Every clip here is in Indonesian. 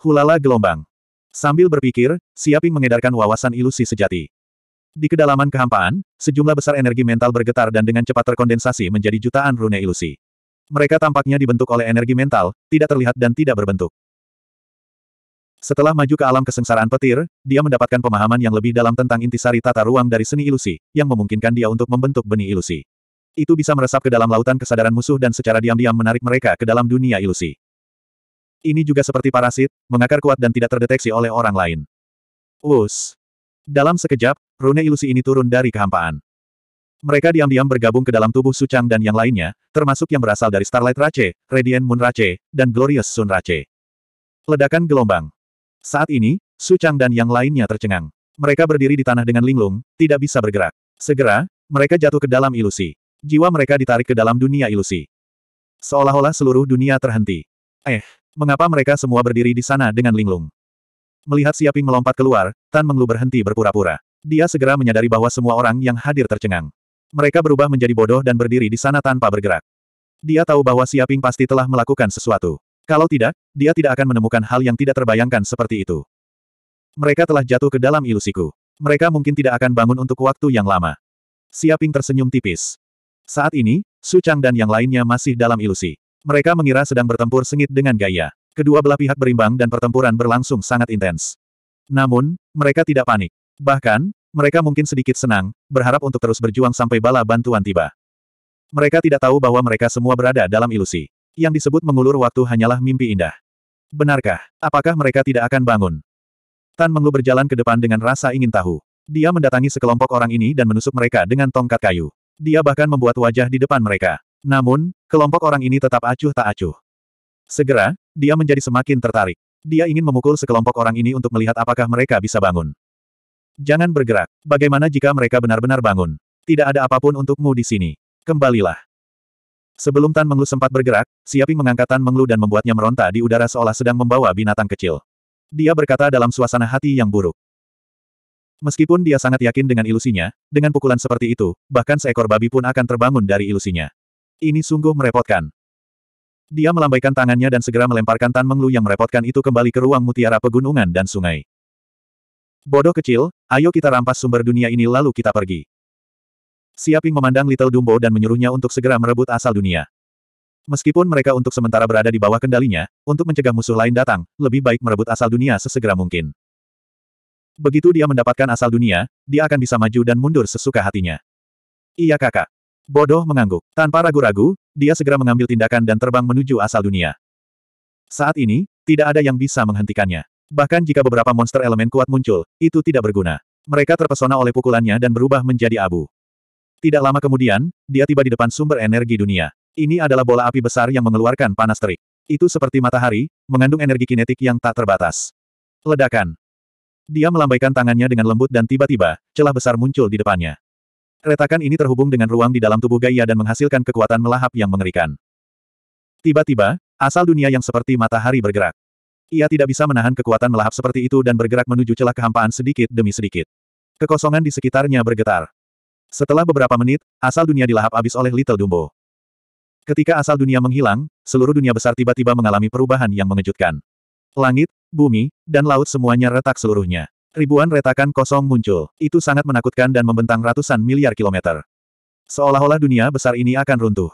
Hulala gelombang. Sambil berpikir, Siaping mengedarkan wawasan ilusi sejati. Di kedalaman kehampaan, sejumlah besar energi mental bergetar dan dengan cepat terkondensasi menjadi jutaan rune ilusi. Mereka tampaknya dibentuk oleh energi mental, tidak terlihat dan tidak berbentuk. Setelah maju ke alam kesengsaraan petir, dia mendapatkan pemahaman yang lebih dalam tentang intisari tata ruang dari seni ilusi, yang memungkinkan dia untuk membentuk benih ilusi. Itu bisa meresap ke dalam lautan kesadaran musuh dan secara diam-diam menarik mereka ke dalam dunia ilusi. Ini juga seperti parasit, mengakar kuat dan tidak terdeteksi oleh orang lain. Us. Dalam sekejap, rune ilusi ini turun dari kehampaan. Mereka diam-diam bergabung ke dalam tubuh Sucang dan yang lainnya, termasuk yang berasal dari Starlight Rache, Radiant Moon Rache, dan Glorious Sun Rache. Ledakan gelombang. Saat ini, Sucang dan yang lainnya tercengang. Mereka berdiri di tanah dengan linglung, tidak bisa bergerak. Segera, mereka jatuh ke dalam ilusi. Jiwa mereka ditarik ke dalam dunia ilusi. Seolah-olah seluruh dunia terhenti. Eh, Mengapa mereka semua berdiri di sana dengan linglung? Melihat Siaping melompat keluar, Tan Menglu berhenti berpura-pura. Dia segera menyadari bahwa semua orang yang hadir tercengang. Mereka berubah menjadi bodoh dan berdiri di sana tanpa bergerak. Dia tahu bahwa Siaping pasti telah melakukan sesuatu. Kalau tidak, dia tidak akan menemukan hal yang tidak terbayangkan seperti itu. Mereka telah jatuh ke dalam ilusiku. Mereka mungkin tidak akan bangun untuk waktu yang lama. Siaping tersenyum tipis. Saat ini, Su Chang dan yang lainnya masih dalam ilusi. Mereka mengira sedang bertempur sengit dengan gaya. Kedua belah pihak berimbang dan pertempuran berlangsung sangat intens. Namun, mereka tidak panik. Bahkan, mereka mungkin sedikit senang, berharap untuk terus berjuang sampai bala bantuan tiba. Mereka tidak tahu bahwa mereka semua berada dalam ilusi. Yang disebut mengulur waktu hanyalah mimpi indah. Benarkah? Apakah mereka tidak akan bangun? Tan Menglu berjalan ke depan dengan rasa ingin tahu. Dia mendatangi sekelompok orang ini dan menusuk mereka dengan tongkat kayu. Dia bahkan membuat wajah di depan mereka. Namun, kelompok orang ini tetap acuh tak acuh. Segera, dia menjadi semakin tertarik. Dia ingin memukul sekelompok orang ini untuk melihat apakah mereka bisa bangun. Jangan bergerak. Bagaimana jika mereka benar-benar bangun? Tidak ada apapun untukmu di sini. Kembalilah. Sebelum Tan Menglu sempat bergerak, Siaping mengangkat Tan Menglu dan membuatnya meronta di udara seolah sedang membawa binatang kecil. Dia berkata dalam suasana hati yang buruk. Meskipun dia sangat yakin dengan ilusinya, dengan pukulan seperti itu, bahkan seekor babi pun akan terbangun dari ilusinya. Ini sungguh merepotkan. Dia melambaikan tangannya dan segera melemparkan Tan Menglu yang merepotkan itu kembali ke ruang mutiara pegunungan dan sungai. Bodoh kecil, ayo kita rampas sumber dunia ini lalu kita pergi. Siaping memandang Little Dumbo dan menyuruhnya untuk segera merebut asal dunia. Meskipun mereka untuk sementara berada di bawah kendalinya, untuk mencegah musuh lain datang, lebih baik merebut asal dunia sesegera mungkin. Begitu dia mendapatkan asal dunia, dia akan bisa maju dan mundur sesuka hatinya. Iya kakak. Bodoh mengangguk. Tanpa ragu-ragu, dia segera mengambil tindakan dan terbang menuju asal dunia. Saat ini, tidak ada yang bisa menghentikannya. Bahkan jika beberapa monster elemen kuat muncul, itu tidak berguna. Mereka terpesona oleh pukulannya dan berubah menjadi abu. Tidak lama kemudian, dia tiba di depan sumber energi dunia. Ini adalah bola api besar yang mengeluarkan panas terik. Itu seperti matahari, mengandung energi kinetik yang tak terbatas. Ledakan. Dia melambaikan tangannya dengan lembut dan tiba-tiba, celah besar muncul di depannya. Retakan ini terhubung dengan ruang di dalam tubuh Gaia dan menghasilkan kekuatan melahap yang mengerikan. Tiba-tiba, asal dunia yang seperti matahari bergerak. Ia tidak bisa menahan kekuatan melahap seperti itu dan bergerak menuju celah kehampaan sedikit demi sedikit. Kekosongan di sekitarnya bergetar. Setelah beberapa menit, asal dunia dilahap habis oleh Little Dumbo. Ketika asal dunia menghilang, seluruh dunia besar tiba-tiba mengalami perubahan yang mengejutkan. Langit, bumi, dan laut semuanya retak seluruhnya. Ribuan retakan kosong muncul. Itu sangat menakutkan dan membentang ratusan miliar kilometer. Seolah-olah dunia besar ini akan runtuh.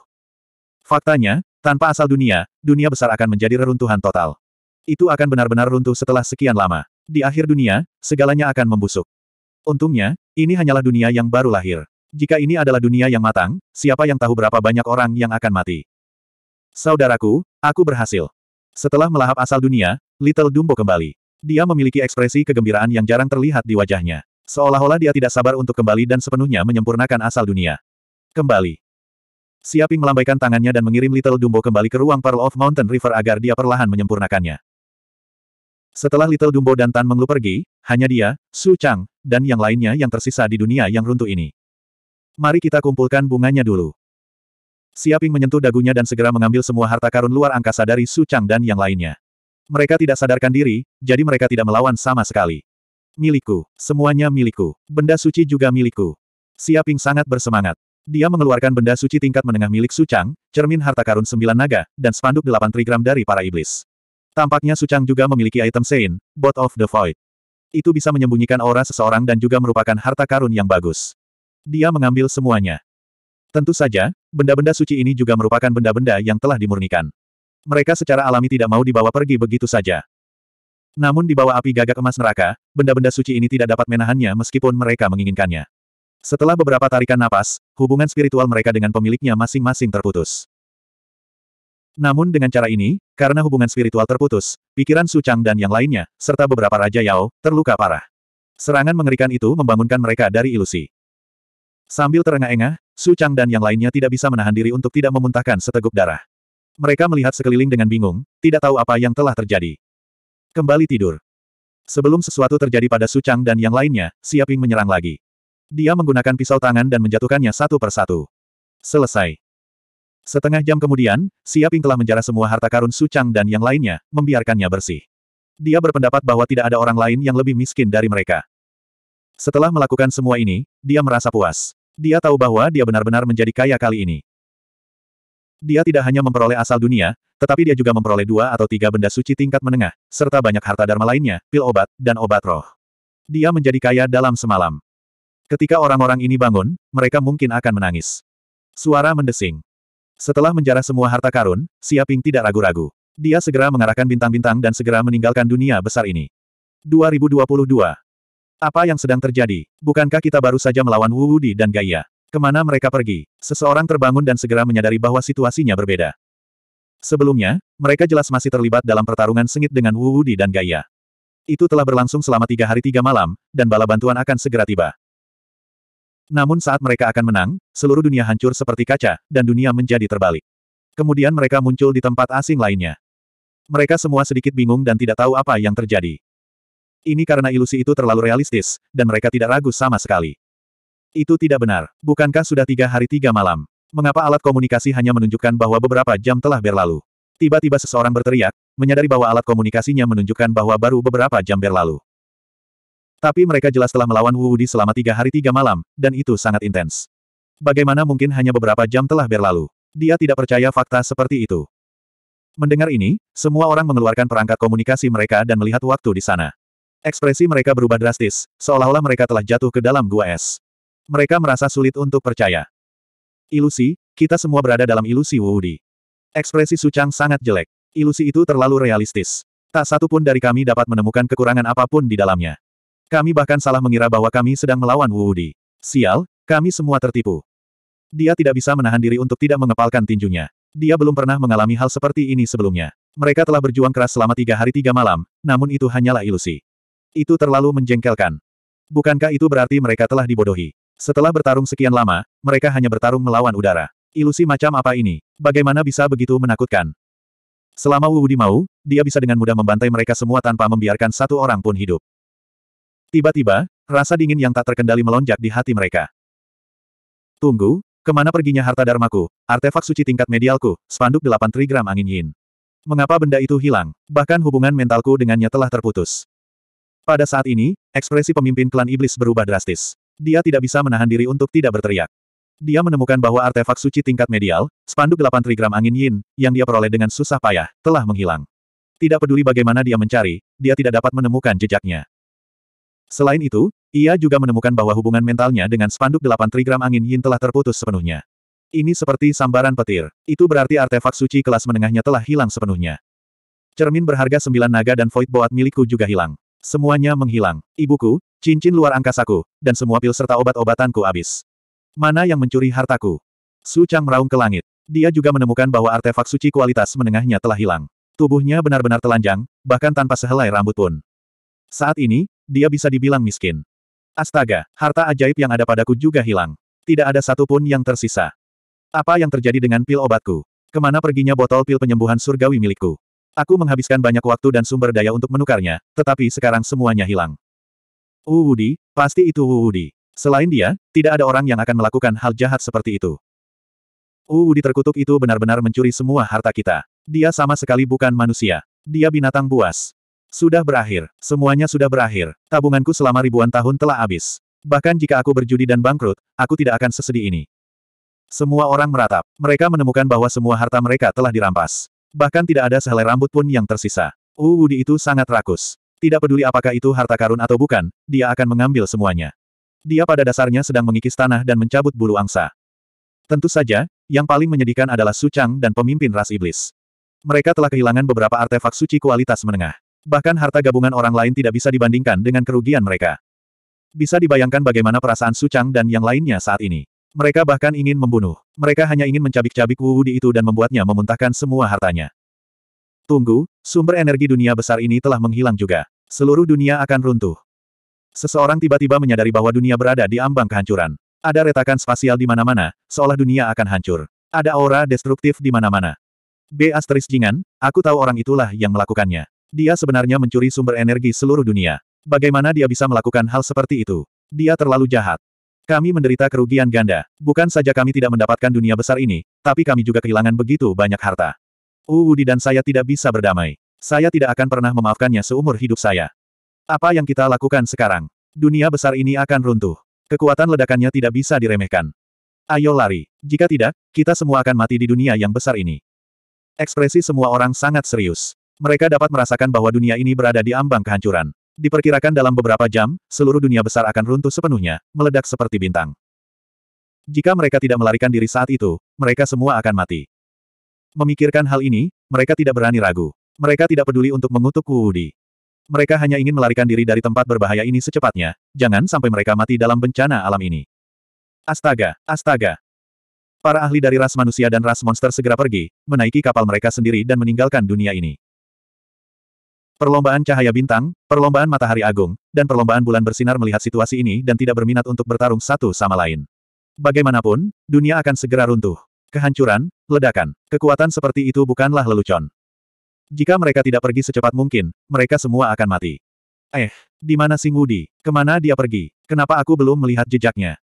Faktanya, tanpa asal dunia, dunia besar akan menjadi reruntuhan total. Itu akan benar-benar runtuh setelah sekian lama. Di akhir dunia, segalanya akan membusuk. Untungnya, ini hanyalah dunia yang baru lahir. Jika ini adalah dunia yang matang, siapa yang tahu berapa banyak orang yang akan mati. Saudaraku, aku berhasil. Setelah melahap asal dunia, Little Dumbo kembali. Dia memiliki ekspresi kegembiraan yang jarang terlihat di wajahnya. Seolah-olah dia tidak sabar untuk kembali dan sepenuhnya menyempurnakan asal dunia. Kembali. Siaping melambaikan tangannya dan mengirim Little Dumbo kembali ke ruang Pearl of Mountain River agar dia perlahan menyempurnakannya. Setelah Little Dumbo dan Tan Menglu pergi, hanya dia, Su Chang, dan yang lainnya yang tersisa di dunia yang runtuh ini. Mari kita kumpulkan bunganya dulu. Siaping menyentuh dagunya dan segera mengambil semua harta karun luar angkasa dari Su Chang dan yang lainnya. Mereka tidak sadarkan diri, jadi mereka tidak melawan sama sekali. Milikku. Semuanya milikku. Benda suci juga milikku. Siaping sangat bersemangat. Dia mengeluarkan benda suci tingkat menengah milik Sucang, cermin harta karun sembilan naga, dan spanduk delapan trigram dari para iblis. Tampaknya Sucang juga memiliki item Sein, Bot of the Void. Itu bisa menyembunyikan aura seseorang dan juga merupakan harta karun yang bagus. Dia mengambil semuanya. Tentu saja, benda-benda suci ini juga merupakan benda-benda yang telah dimurnikan. Mereka secara alami tidak mau dibawa pergi begitu saja. Namun di bawah api gagak emas neraka, benda-benda suci ini tidak dapat menahannya meskipun mereka menginginkannya. Setelah beberapa tarikan napas, hubungan spiritual mereka dengan pemiliknya masing-masing terputus. Namun dengan cara ini, karena hubungan spiritual terputus, pikiran Chang dan yang lainnya, serta beberapa Raja Yao, terluka parah. Serangan mengerikan itu membangunkan mereka dari ilusi. Sambil terengah-engah, Chang dan yang lainnya tidak bisa menahan diri untuk tidak memuntahkan seteguk darah. Mereka melihat sekeliling dengan bingung, tidak tahu apa yang telah terjadi. Kembali tidur. Sebelum sesuatu terjadi pada Sucang dan yang lainnya, Siaping menyerang lagi. Dia menggunakan pisau tangan dan menjatuhkannya satu persatu. Selesai. Setengah jam kemudian, Siaping telah menjara semua harta karun Sucang dan yang lainnya, membiarkannya bersih. Dia berpendapat bahwa tidak ada orang lain yang lebih miskin dari mereka. Setelah melakukan semua ini, dia merasa puas. Dia tahu bahwa dia benar-benar menjadi kaya kali ini. Dia tidak hanya memperoleh asal dunia, tetapi dia juga memperoleh dua atau tiga benda suci tingkat menengah, serta banyak harta dharma lainnya, pil obat, dan obat roh. Dia menjadi kaya dalam semalam. Ketika orang-orang ini bangun, mereka mungkin akan menangis. Suara mendesing. Setelah menjarah semua harta karun, Siaping tidak ragu-ragu. Dia segera mengarahkan bintang-bintang dan segera meninggalkan dunia besar ini. 2022. Apa yang sedang terjadi? Bukankah kita baru saja melawan Wu Wudi dan Gaia? Kemana mereka pergi? Seseorang terbangun dan segera menyadari bahwa situasinya berbeda. Sebelumnya, mereka jelas masih terlibat dalam pertarungan sengit dengan Wu Wudi dan Gaia. Ya. Itu telah berlangsung selama tiga hari tiga malam, dan bala bantuan akan segera tiba. Namun saat mereka akan menang, seluruh dunia hancur seperti kaca, dan dunia menjadi terbalik. Kemudian mereka muncul di tempat asing lainnya. Mereka semua sedikit bingung dan tidak tahu apa yang terjadi. Ini karena ilusi itu terlalu realistis, dan mereka tidak ragu sama sekali. Itu tidak benar. Bukankah sudah tiga hari tiga malam? Mengapa alat komunikasi hanya menunjukkan bahwa beberapa jam telah berlalu? Tiba-tiba seseorang berteriak, menyadari bahwa alat komunikasinya menunjukkan bahwa baru beberapa jam berlalu. Tapi mereka jelas telah melawan Wu Di selama tiga hari tiga malam, dan itu sangat intens. Bagaimana mungkin hanya beberapa jam telah berlalu? Dia tidak percaya fakta seperti itu. Mendengar ini, semua orang mengeluarkan perangkat komunikasi mereka dan melihat waktu di sana. Ekspresi mereka berubah drastis, seolah-olah mereka telah jatuh ke dalam gua es. Mereka merasa sulit untuk percaya. Ilusi, kita semua berada dalam ilusi Wuudi. Ekspresi Sucang sangat jelek. Ilusi itu terlalu realistis. Tak satu pun dari kami dapat menemukan kekurangan apapun di dalamnya. Kami bahkan salah mengira bahwa kami sedang melawan Wuudi. Sial, kami semua tertipu. Dia tidak bisa menahan diri untuk tidak mengepalkan tinjunya. Dia belum pernah mengalami hal seperti ini sebelumnya. Mereka telah berjuang keras selama tiga hari tiga malam, namun itu hanyalah ilusi. Itu terlalu menjengkelkan. Bukankah itu berarti mereka telah dibodohi? Setelah bertarung sekian lama, mereka hanya bertarung melawan udara. Ilusi macam apa ini? Bagaimana bisa begitu menakutkan? Selama Wu Di mau, dia bisa dengan mudah membantai mereka semua tanpa membiarkan satu orang pun hidup. Tiba-tiba, rasa dingin yang tak terkendali melonjak di hati mereka. Tunggu, kemana perginya harta Darmaku, artefak suci tingkat medialku, spanduk delapan trigram angin yin. Mengapa benda itu hilang, bahkan hubungan mentalku dengannya telah terputus. Pada saat ini, ekspresi pemimpin klan iblis berubah drastis. Dia tidak bisa menahan diri untuk tidak berteriak. Dia menemukan bahwa artefak suci tingkat medial, spanduk 8 trigram angin yin, yang dia peroleh dengan susah payah, telah menghilang. Tidak peduli bagaimana dia mencari, dia tidak dapat menemukan jejaknya. Selain itu, ia juga menemukan bahwa hubungan mentalnya dengan spanduk 8 trigram angin yin telah terputus sepenuhnya. Ini seperti sambaran petir. Itu berarti artefak suci kelas menengahnya telah hilang sepenuhnya. Cermin berharga sembilan naga dan void boat milikku juga hilang. Semuanya menghilang. Ibuku, cincin luar angkasaku, dan semua pil serta obat-obatanku habis. Mana yang mencuri hartaku? Su Chang meraung ke langit. Dia juga menemukan bahwa artefak suci kualitas menengahnya telah hilang. Tubuhnya benar-benar telanjang, bahkan tanpa sehelai rambut pun. Saat ini, dia bisa dibilang miskin. Astaga, harta ajaib yang ada padaku juga hilang. Tidak ada satupun yang tersisa. Apa yang terjadi dengan pil obatku? Kemana perginya botol pil penyembuhan surgawi milikku? Aku menghabiskan banyak waktu dan sumber daya untuk menukarnya, tetapi sekarang semuanya hilang. Uudi, pasti itu Uudi. Selain dia, tidak ada orang yang akan melakukan hal jahat seperti itu. Uudi terkutuk itu benar-benar mencuri semua harta kita. Dia sama sekali bukan manusia. Dia binatang buas. Sudah berakhir. Semuanya sudah berakhir. Tabunganku selama ribuan tahun telah habis. Bahkan jika aku berjudi dan bangkrut, aku tidak akan sesedih ini. Semua orang meratap. Mereka menemukan bahwa semua harta mereka telah dirampas. Bahkan tidak ada sehelai rambut pun yang tersisa. Wu uh, Wudi itu sangat rakus. Tidak peduli apakah itu harta karun atau bukan, dia akan mengambil semuanya. Dia pada dasarnya sedang mengikis tanah dan mencabut bulu angsa. Tentu saja, yang paling menyedihkan adalah Sucang dan pemimpin ras iblis. Mereka telah kehilangan beberapa artefak suci kualitas menengah. Bahkan harta gabungan orang lain tidak bisa dibandingkan dengan kerugian mereka. Bisa dibayangkan bagaimana perasaan Sucang dan yang lainnya saat ini. Mereka bahkan ingin membunuh. Mereka hanya ingin mencabik-cabik Wu Di itu dan membuatnya memuntahkan semua hartanya. Tunggu, sumber energi dunia besar ini telah menghilang juga. Seluruh dunia akan runtuh. Seseorang tiba-tiba menyadari bahwa dunia berada di ambang kehancuran. Ada retakan spasial di mana-mana, seolah dunia akan hancur. Ada aura destruktif di mana-mana. B. Asteris Jingan, aku tahu orang itulah yang melakukannya. Dia sebenarnya mencuri sumber energi seluruh dunia. Bagaimana dia bisa melakukan hal seperti itu? Dia terlalu jahat. Kami menderita kerugian ganda. Bukan saja kami tidak mendapatkan dunia besar ini, tapi kami juga kehilangan begitu banyak harta. Uudi dan saya tidak bisa berdamai. Saya tidak akan pernah memaafkannya seumur hidup saya. Apa yang kita lakukan sekarang? Dunia besar ini akan runtuh. Kekuatan ledakannya tidak bisa diremehkan. Ayo lari. Jika tidak, kita semua akan mati di dunia yang besar ini. Ekspresi semua orang sangat serius. Mereka dapat merasakan bahwa dunia ini berada di ambang kehancuran. Diperkirakan dalam beberapa jam, seluruh dunia besar akan runtuh sepenuhnya, meledak seperti bintang. Jika mereka tidak melarikan diri saat itu, mereka semua akan mati. Memikirkan hal ini, mereka tidak berani ragu. Mereka tidak peduli untuk mengutuk Wuudi. Mereka hanya ingin melarikan diri dari tempat berbahaya ini secepatnya, jangan sampai mereka mati dalam bencana alam ini. Astaga, astaga. Para ahli dari ras manusia dan ras monster segera pergi, menaiki kapal mereka sendiri dan meninggalkan dunia ini. Perlombaan cahaya bintang, perlombaan matahari agung, dan perlombaan bulan bersinar melihat situasi ini dan tidak berminat untuk bertarung satu sama lain. Bagaimanapun, dunia akan segera runtuh. Kehancuran, ledakan, kekuatan seperti itu bukanlah lelucon. Jika mereka tidak pergi secepat mungkin, mereka semua akan mati. Eh, di mana Sing Wudi? Kemana dia pergi? Kenapa aku belum melihat jejaknya?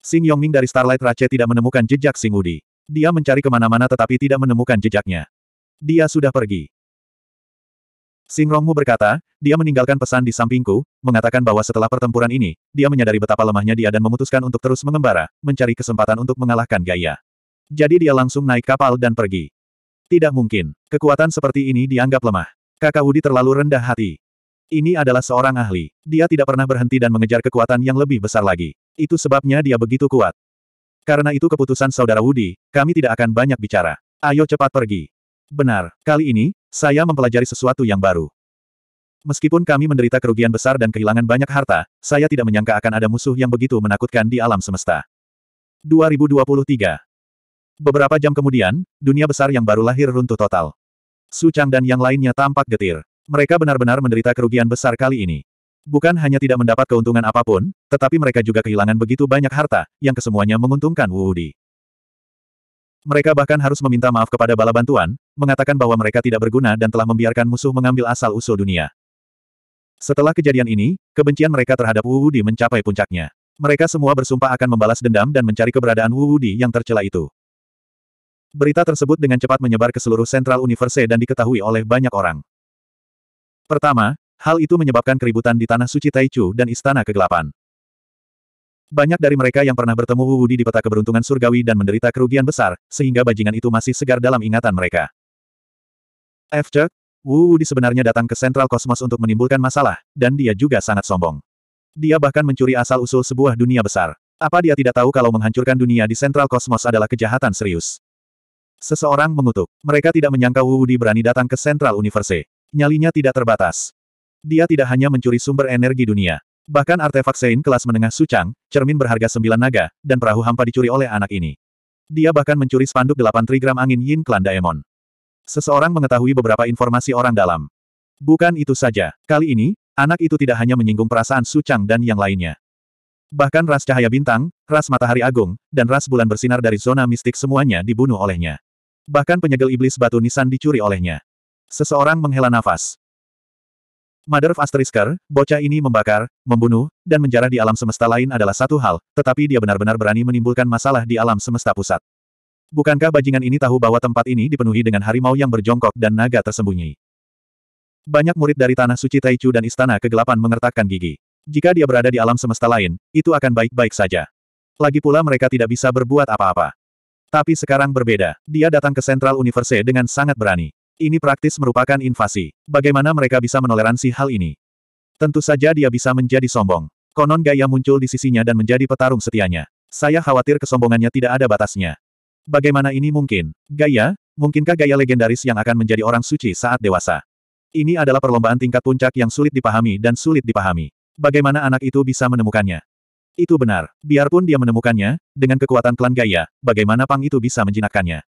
Sing Yongming dari Starlight Rache tidak menemukan jejak Sing Wudi. Dia mencari kemana-mana tetapi tidak menemukan jejaknya. Dia sudah pergi. Singrongmu berkata, dia meninggalkan pesan di sampingku, mengatakan bahwa setelah pertempuran ini, dia menyadari betapa lemahnya dia dan memutuskan untuk terus mengembara, mencari kesempatan untuk mengalahkan Gaia. Jadi dia langsung naik kapal dan pergi. Tidak mungkin. Kekuatan seperti ini dianggap lemah. Kakak Wudi terlalu rendah hati. Ini adalah seorang ahli. Dia tidak pernah berhenti dan mengejar kekuatan yang lebih besar lagi. Itu sebabnya dia begitu kuat. Karena itu keputusan saudara Wudi, kami tidak akan banyak bicara. Ayo cepat pergi. Benar, kali ini, saya mempelajari sesuatu yang baru. Meskipun kami menderita kerugian besar dan kehilangan banyak harta, saya tidak menyangka akan ada musuh yang begitu menakutkan di alam semesta. 2023 Beberapa jam kemudian, dunia besar yang baru lahir runtuh total. Su Chang dan yang lainnya tampak getir. Mereka benar-benar menderita kerugian besar kali ini. Bukan hanya tidak mendapat keuntungan apapun, tetapi mereka juga kehilangan begitu banyak harta, yang kesemuanya menguntungkan Wu Di. Mereka bahkan harus meminta maaf kepada bala bantuan, mengatakan bahwa mereka tidak berguna dan telah membiarkan musuh mengambil asal-usul dunia. Setelah kejadian ini, kebencian mereka terhadap Wu Wudi mencapai puncaknya. Mereka semua bersumpah akan membalas dendam dan mencari keberadaan Wu Wudi yang tercela itu. Berita tersebut dengan cepat menyebar ke seluruh sentral universe dan diketahui oleh banyak orang. Pertama, hal itu menyebabkan keributan di Tanah Suci Taichu dan Istana Kegelapan. Banyak dari mereka yang pernah bertemu Wu Wudi di peta keberuntungan surgawi dan menderita kerugian besar, sehingga bajingan itu masih segar dalam ingatan mereka. F. Wu Wudi sebenarnya datang ke sentral kosmos untuk menimbulkan masalah, dan dia juga sangat sombong. Dia bahkan mencuri asal-usul sebuah dunia besar. Apa dia tidak tahu kalau menghancurkan dunia di sentral kosmos adalah kejahatan serius? Seseorang mengutuk. Mereka tidak menyangka Wu Wudi berani datang ke sentral Universe. Nyalinya tidak terbatas. Dia tidak hanya mencuri sumber energi dunia, Bahkan artefak Sein kelas menengah Sucang, cermin berharga sembilan naga, dan perahu hampa dicuri oleh anak ini. Dia bahkan mencuri spanduk delapan trigram angin Yin klan Daemon. Seseorang mengetahui beberapa informasi orang dalam. Bukan itu saja, kali ini, anak itu tidak hanya menyinggung perasaan Sucang dan yang lainnya. Bahkan ras cahaya bintang, ras matahari agung, dan ras bulan bersinar dari zona mistik semuanya dibunuh olehnya. Bahkan penyegel iblis batu nisan dicuri olehnya. Seseorang menghela nafas. Mother of Asterisker, bocah ini membakar, membunuh, dan menjarah di alam semesta lain adalah satu hal, tetapi dia benar-benar berani menimbulkan masalah di alam semesta pusat. Bukankah bajingan ini tahu bahwa tempat ini dipenuhi dengan harimau yang berjongkok dan naga tersembunyi? Banyak murid dari Tanah Suci Taichu dan Istana Kegelapan mengertakkan gigi. Jika dia berada di alam semesta lain, itu akan baik-baik saja. Lagi pula mereka tidak bisa berbuat apa-apa. Tapi sekarang berbeda, dia datang ke Central Universe dengan sangat berani. Ini praktis merupakan invasi. Bagaimana mereka bisa menoleransi hal ini? Tentu saja dia bisa menjadi sombong. Konon gaya muncul di sisinya dan menjadi petarung setianya. Saya khawatir kesombongannya tidak ada batasnya. Bagaimana ini mungkin? Gaya? Mungkinkah gaya legendaris yang akan menjadi orang suci saat dewasa? Ini adalah perlombaan tingkat puncak yang sulit dipahami dan sulit dipahami. Bagaimana anak itu bisa menemukannya? Itu benar. Biarpun dia menemukannya, dengan kekuatan klan gaya, bagaimana Pang itu bisa menjinakkannya?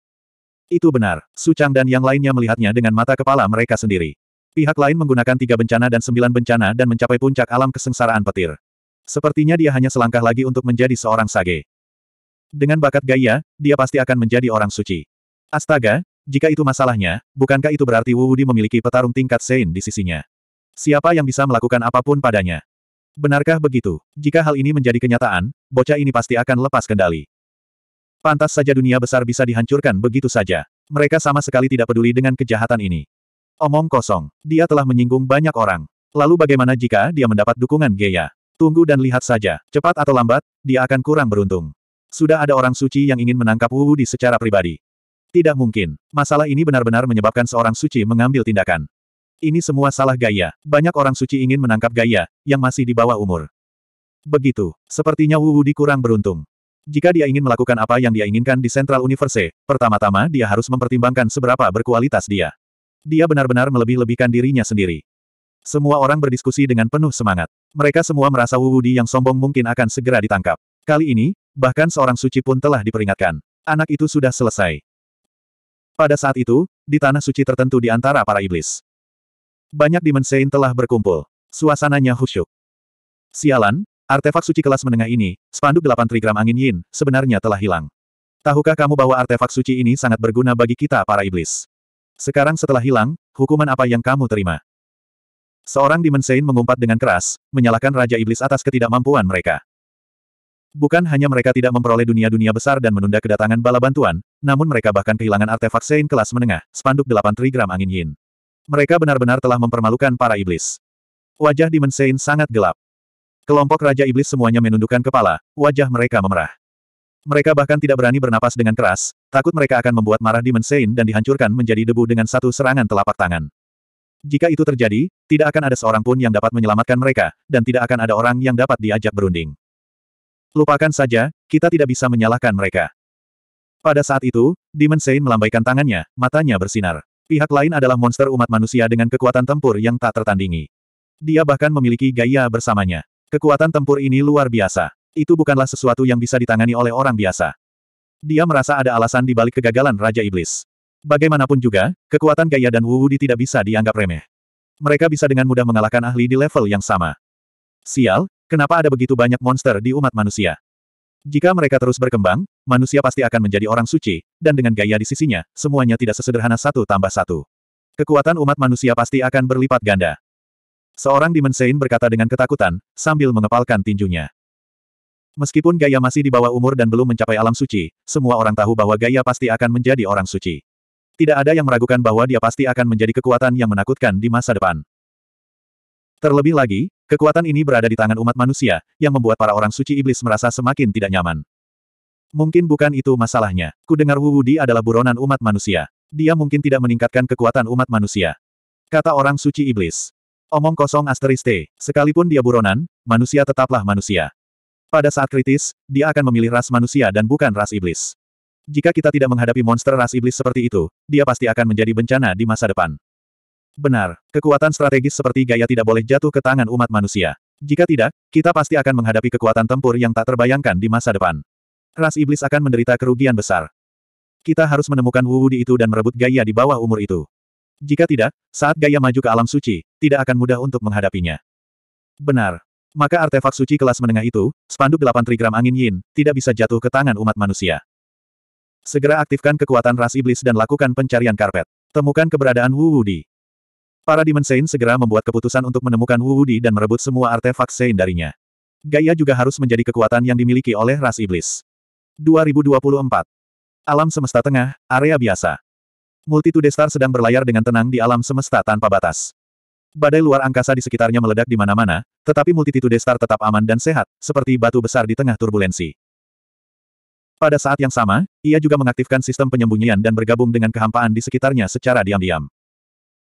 Itu benar. Su Chang dan yang lainnya melihatnya dengan mata kepala mereka sendiri. Pihak lain menggunakan tiga bencana dan sembilan bencana dan mencapai puncak alam kesengsaraan petir. Sepertinya dia hanya selangkah lagi untuk menjadi seorang sage. Dengan bakat gaya, dia pasti akan menjadi orang suci. Astaga, jika itu masalahnya, bukankah itu berarti Wu Wudi memiliki petarung tingkat Sein di sisinya? Siapa yang bisa melakukan apapun padanya? Benarkah begitu? Jika hal ini menjadi kenyataan, bocah ini pasti akan lepas kendali. Pantas saja dunia besar bisa dihancurkan begitu saja. Mereka sama sekali tidak peduli dengan kejahatan ini. Omong kosong. Dia telah menyinggung banyak orang. Lalu bagaimana jika dia mendapat dukungan Geya? Tunggu dan lihat saja. Cepat atau lambat, dia akan kurang beruntung. Sudah ada orang suci yang ingin menangkap Wu Di secara pribadi. Tidak mungkin. Masalah ini benar-benar menyebabkan seorang suci mengambil tindakan. Ini semua salah Gaya. Banyak orang suci ingin menangkap Gaya, yang masih di bawah umur. Begitu. Sepertinya Wu Di kurang beruntung. Jika dia ingin melakukan apa yang dia inginkan di Central Universe, pertama-tama dia harus mempertimbangkan seberapa berkualitas dia. Dia benar-benar melebih-lebihkan dirinya sendiri. Semua orang berdiskusi dengan penuh semangat. Mereka semua merasa Wu Wudi yang sombong mungkin akan segera ditangkap. Kali ini, bahkan seorang suci pun telah diperingatkan. Anak itu sudah selesai. Pada saat itu, di tanah suci tertentu di antara para iblis. Banyak dimensein telah berkumpul. Suasananya khusyuk. Sialan, Artefak suci kelas menengah ini, spanduk 8 trigram angin yin, sebenarnya telah hilang. Tahukah kamu bahwa artefak suci ini sangat berguna bagi kita para iblis? Sekarang setelah hilang, hukuman apa yang kamu terima? Seorang dimensain mengumpat dengan keras, menyalahkan Raja Iblis atas ketidakmampuan mereka. Bukan hanya mereka tidak memperoleh dunia-dunia besar dan menunda kedatangan bala bantuan, namun mereka bahkan kehilangan artefak Sein kelas menengah, spanduk 8 trigram angin yin. Mereka benar-benar telah mempermalukan para iblis. Wajah Dimensein sangat gelap. Kelompok Raja Iblis semuanya menundukkan kepala, wajah mereka memerah. Mereka bahkan tidak berani bernapas dengan keras, takut mereka akan membuat marah Demon Sein dan dihancurkan menjadi debu dengan satu serangan telapak tangan. Jika itu terjadi, tidak akan ada seorang pun yang dapat menyelamatkan mereka, dan tidak akan ada orang yang dapat diajak berunding. Lupakan saja, kita tidak bisa menyalahkan mereka. Pada saat itu, Demon Sein melambaikan tangannya, matanya bersinar. Pihak lain adalah monster umat manusia dengan kekuatan tempur yang tak tertandingi. Dia bahkan memiliki gaya bersamanya. Kekuatan tempur ini luar biasa. Itu bukanlah sesuatu yang bisa ditangani oleh orang biasa. Dia merasa ada alasan di balik kegagalan Raja Iblis. Bagaimanapun juga, kekuatan Gaia dan Wu Wudi tidak bisa dianggap remeh. Mereka bisa dengan mudah mengalahkan ahli di level yang sama. Sial, kenapa ada begitu banyak monster di umat manusia? Jika mereka terus berkembang, manusia pasti akan menjadi orang suci, dan dengan gaya di sisinya, semuanya tidak sesederhana satu tambah satu. Kekuatan umat manusia pasti akan berlipat ganda. Seorang Dimensein berkata dengan ketakutan, sambil mengepalkan tinjunya. Meskipun Gaya masih di bawah umur dan belum mencapai alam suci, semua orang tahu bahwa Gaya pasti akan menjadi orang suci. Tidak ada yang meragukan bahwa dia pasti akan menjadi kekuatan yang menakutkan di masa depan. Terlebih lagi, kekuatan ini berada di tangan umat manusia, yang membuat para orang suci iblis merasa semakin tidak nyaman. Mungkin bukan itu masalahnya. Ku dengar Wu Wudi adalah buronan umat manusia. Dia mungkin tidak meningkatkan kekuatan umat manusia. Kata orang suci iblis. Omong kosong asteris T, sekalipun dia buronan, manusia tetaplah manusia. Pada saat kritis, dia akan memilih ras manusia dan bukan ras iblis. Jika kita tidak menghadapi monster ras iblis seperti itu, dia pasti akan menjadi bencana di masa depan. Benar, kekuatan strategis seperti gaya tidak boleh jatuh ke tangan umat manusia. Jika tidak, kita pasti akan menghadapi kekuatan tempur yang tak terbayangkan di masa depan. Ras iblis akan menderita kerugian besar. Kita harus menemukan Wu di itu dan merebut gaya di bawah umur itu. Jika tidak, saat gaya maju ke alam suci, tidak akan mudah untuk menghadapinya. Benar. Maka artefak suci kelas menengah itu, spanduk 8 trigram angin yin, tidak bisa jatuh ke tangan umat manusia. Segera aktifkan kekuatan ras iblis dan lakukan pencarian karpet. Temukan keberadaan Wu Wudi. Para Demon segera membuat keputusan untuk menemukan Wu Wudi dan merebut semua artefak Saint darinya. Gaya juga harus menjadi kekuatan yang dimiliki oleh ras iblis. 2024. Alam semesta tengah, area biasa. Multitude star sedang berlayar dengan tenang di alam semesta tanpa batas. Badai luar angkasa di sekitarnya meledak di mana-mana, tetapi multitude star tetap aman dan sehat, seperti batu besar di tengah turbulensi. Pada saat yang sama, ia juga mengaktifkan sistem penyembunyian dan bergabung dengan kehampaan di sekitarnya secara diam-diam.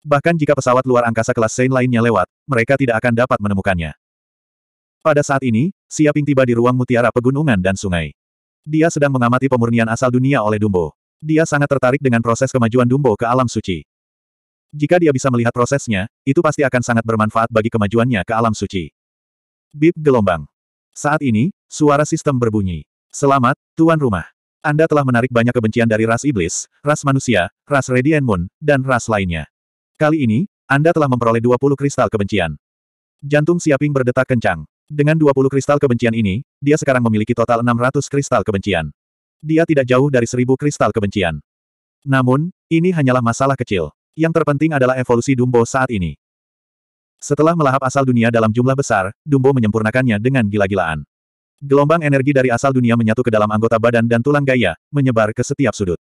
Bahkan jika pesawat luar angkasa kelas Sein lainnya lewat, mereka tidak akan dapat menemukannya. Pada saat ini, Siaping tiba di ruang mutiara pegunungan dan sungai. Dia sedang mengamati pemurnian asal dunia oleh Dumbo. Dia sangat tertarik dengan proses kemajuan Dumbo ke alam suci. Jika dia bisa melihat prosesnya, itu pasti akan sangat bermanfaat bagi kemajuannya ke alam suci. Bip gelombang. Saat ini, suara sistem berbunyi. Selamat, Tuan Rumah. Anda telah menarik banyak kebencian dari ras iblis, ras manusia, ras Radiant Moon, dan ras lainnya. Kali ini, Anda telah memperoleh 20 kristal kebencian. Jantung Siaping berdetak kencang. Dengan 20 kristal kebencian ini, dia sekarang memiliki total 600 kristal kebencian. Dia tidak jauh dari seribu kristal kebencian. Namun, ini hanyalah masalah kecil. Yang terpenting adalah evolusi Dumbo saat ini. Setelah melahap asal dunia dalam jumlah besar, Dumbo menyempurnakannya dengan gila-gilaan. Gelombang energi dari asal dunia menyatu ke dalam anggota badan dan tulang gaya, menyebar ke setiap sudut.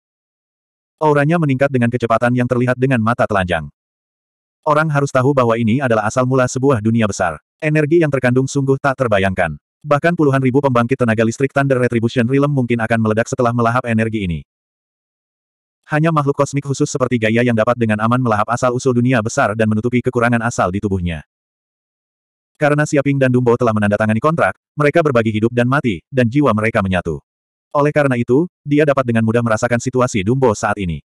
Auranya meningkat dengan kecepatan yang terlihat dengan mata telanjang. Orang harus tahu bahwa ini adalah asal mula sebuah dunia besar. Energi yang terkandung sungguh tak terbayangkan. Bahkan puluhan ribu pembangkit tenaga listrik Thunder Retribution Realm mungkin akan meledak setelah melahap energi ini. Hanya makhluk kosmik khusus seperti Gaia yang dapat dengan aman melahap asal-usul dunia besar dan menutupi kekurangan asal di tubuhnya. Karena Siaping dan Dumbo telah menandatangani kontrak, mereka berbagi hidup dan mati, dan jiwa mereka menyatu. Oleh karena itu, dia dapat dengan mudah merasakan situasi Dumbo saat ini.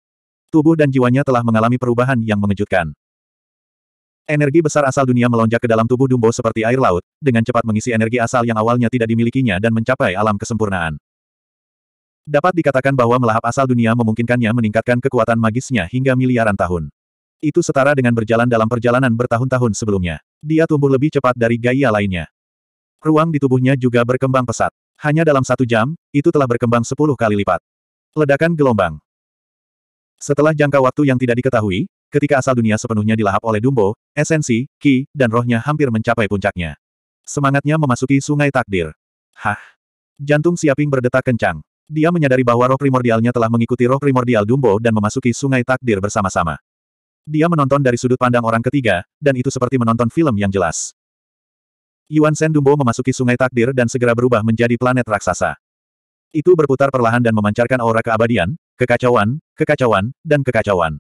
Tubuh dan jiwanya telah mengalami perubahan yang mengejutkan. Energi besar asal dunia melonjak ke dalam tubuh Dumbo seperti air laut, dengan cepat mengisi energi asal yang awalnya tidak dimilikinya dan mencapai alam kesempurnaan. Dapat dikatakan bahwa melahap asal dunia memungkinkannya meningkatkan kekuatan magisnya hingga miliaran tahun. Itu setara dengan berjalan dalam perjalanan bertahun-tahun sebelumnya. Dia tumbuh lebih cepat dari gaya lainnya. Ruang di tubuhnya juga berkembang pesat. Hanya dalam satu jam, itu telah berkembang sepuluh kali lipat. Ledakan gelombang. Setelah jangka waktu yang tidak diketahui, Ketika asal dunia sepenuhnya dilahap oleh Dumbo, esensi, ki, dan rohnya hampir mencapai puncaknya. Semangatnya memasuki sungai takdir. Hah! Jantung Siaping berdetak kencang. Dia menyadari bahwa roh primordialnya telah mengikuti roh primordial Dumbo dan memasuki sungai takdir bersama-sama. Dia menonton dari sudut pandang orang ketiga, dan itu seperti menonton film yang jelas. Yuan Sen Dumbo memasuki sungai takdir dan segera berubah menjadi planet raksasa. Itu berputar perlahan dan memancarkan aura keabadian, kekacauan, kekacauan, dan kekacauan.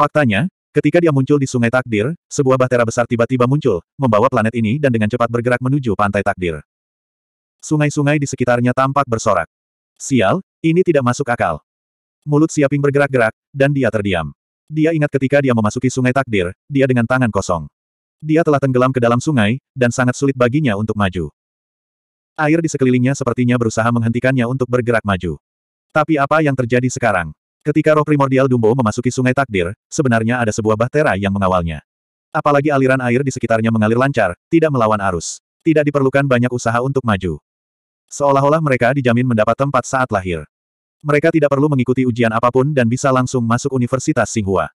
Faktanya, ketika dia muncul di Sungai Takdir, sebuah bahtera besar tiba-tiba muncul, membawa planet ini dan dengan cepat bergerak menuju pantai Takdir. Sungai-sungai di sekitarnya tampak bersorak. Sial, ini tidak masuk akal. Mulut Siaping bergerak-gerak, dan dia terdiam. Dia ingat ketika dia memasuki Sungai Takdir, dia dengan tangan kosong. Dia telah tenggelam ke dalam sungai, dan sangat sulit baginya untuk maju. Air di sekelilingnya sepertinya berusaha menghentikannya untuk bergerak maju. Tapi apa yang terjadi sekarang? Ketika roh primordial Dumbo memasuki sungai takdir, sebenarnya ada sebuah bahtera yang mengawalnya. Apalagi aliran air di sekitarnya mengalir lancar, tidak melawan arus. Tidak diperlukan banyak usaha untuk maju. Seolah-olah mereka dijamin mendapat tempat saat lahir. Mereka tidak perlu mengikuti ujian apapun dan bisa langsung masuk Universitas Singhua.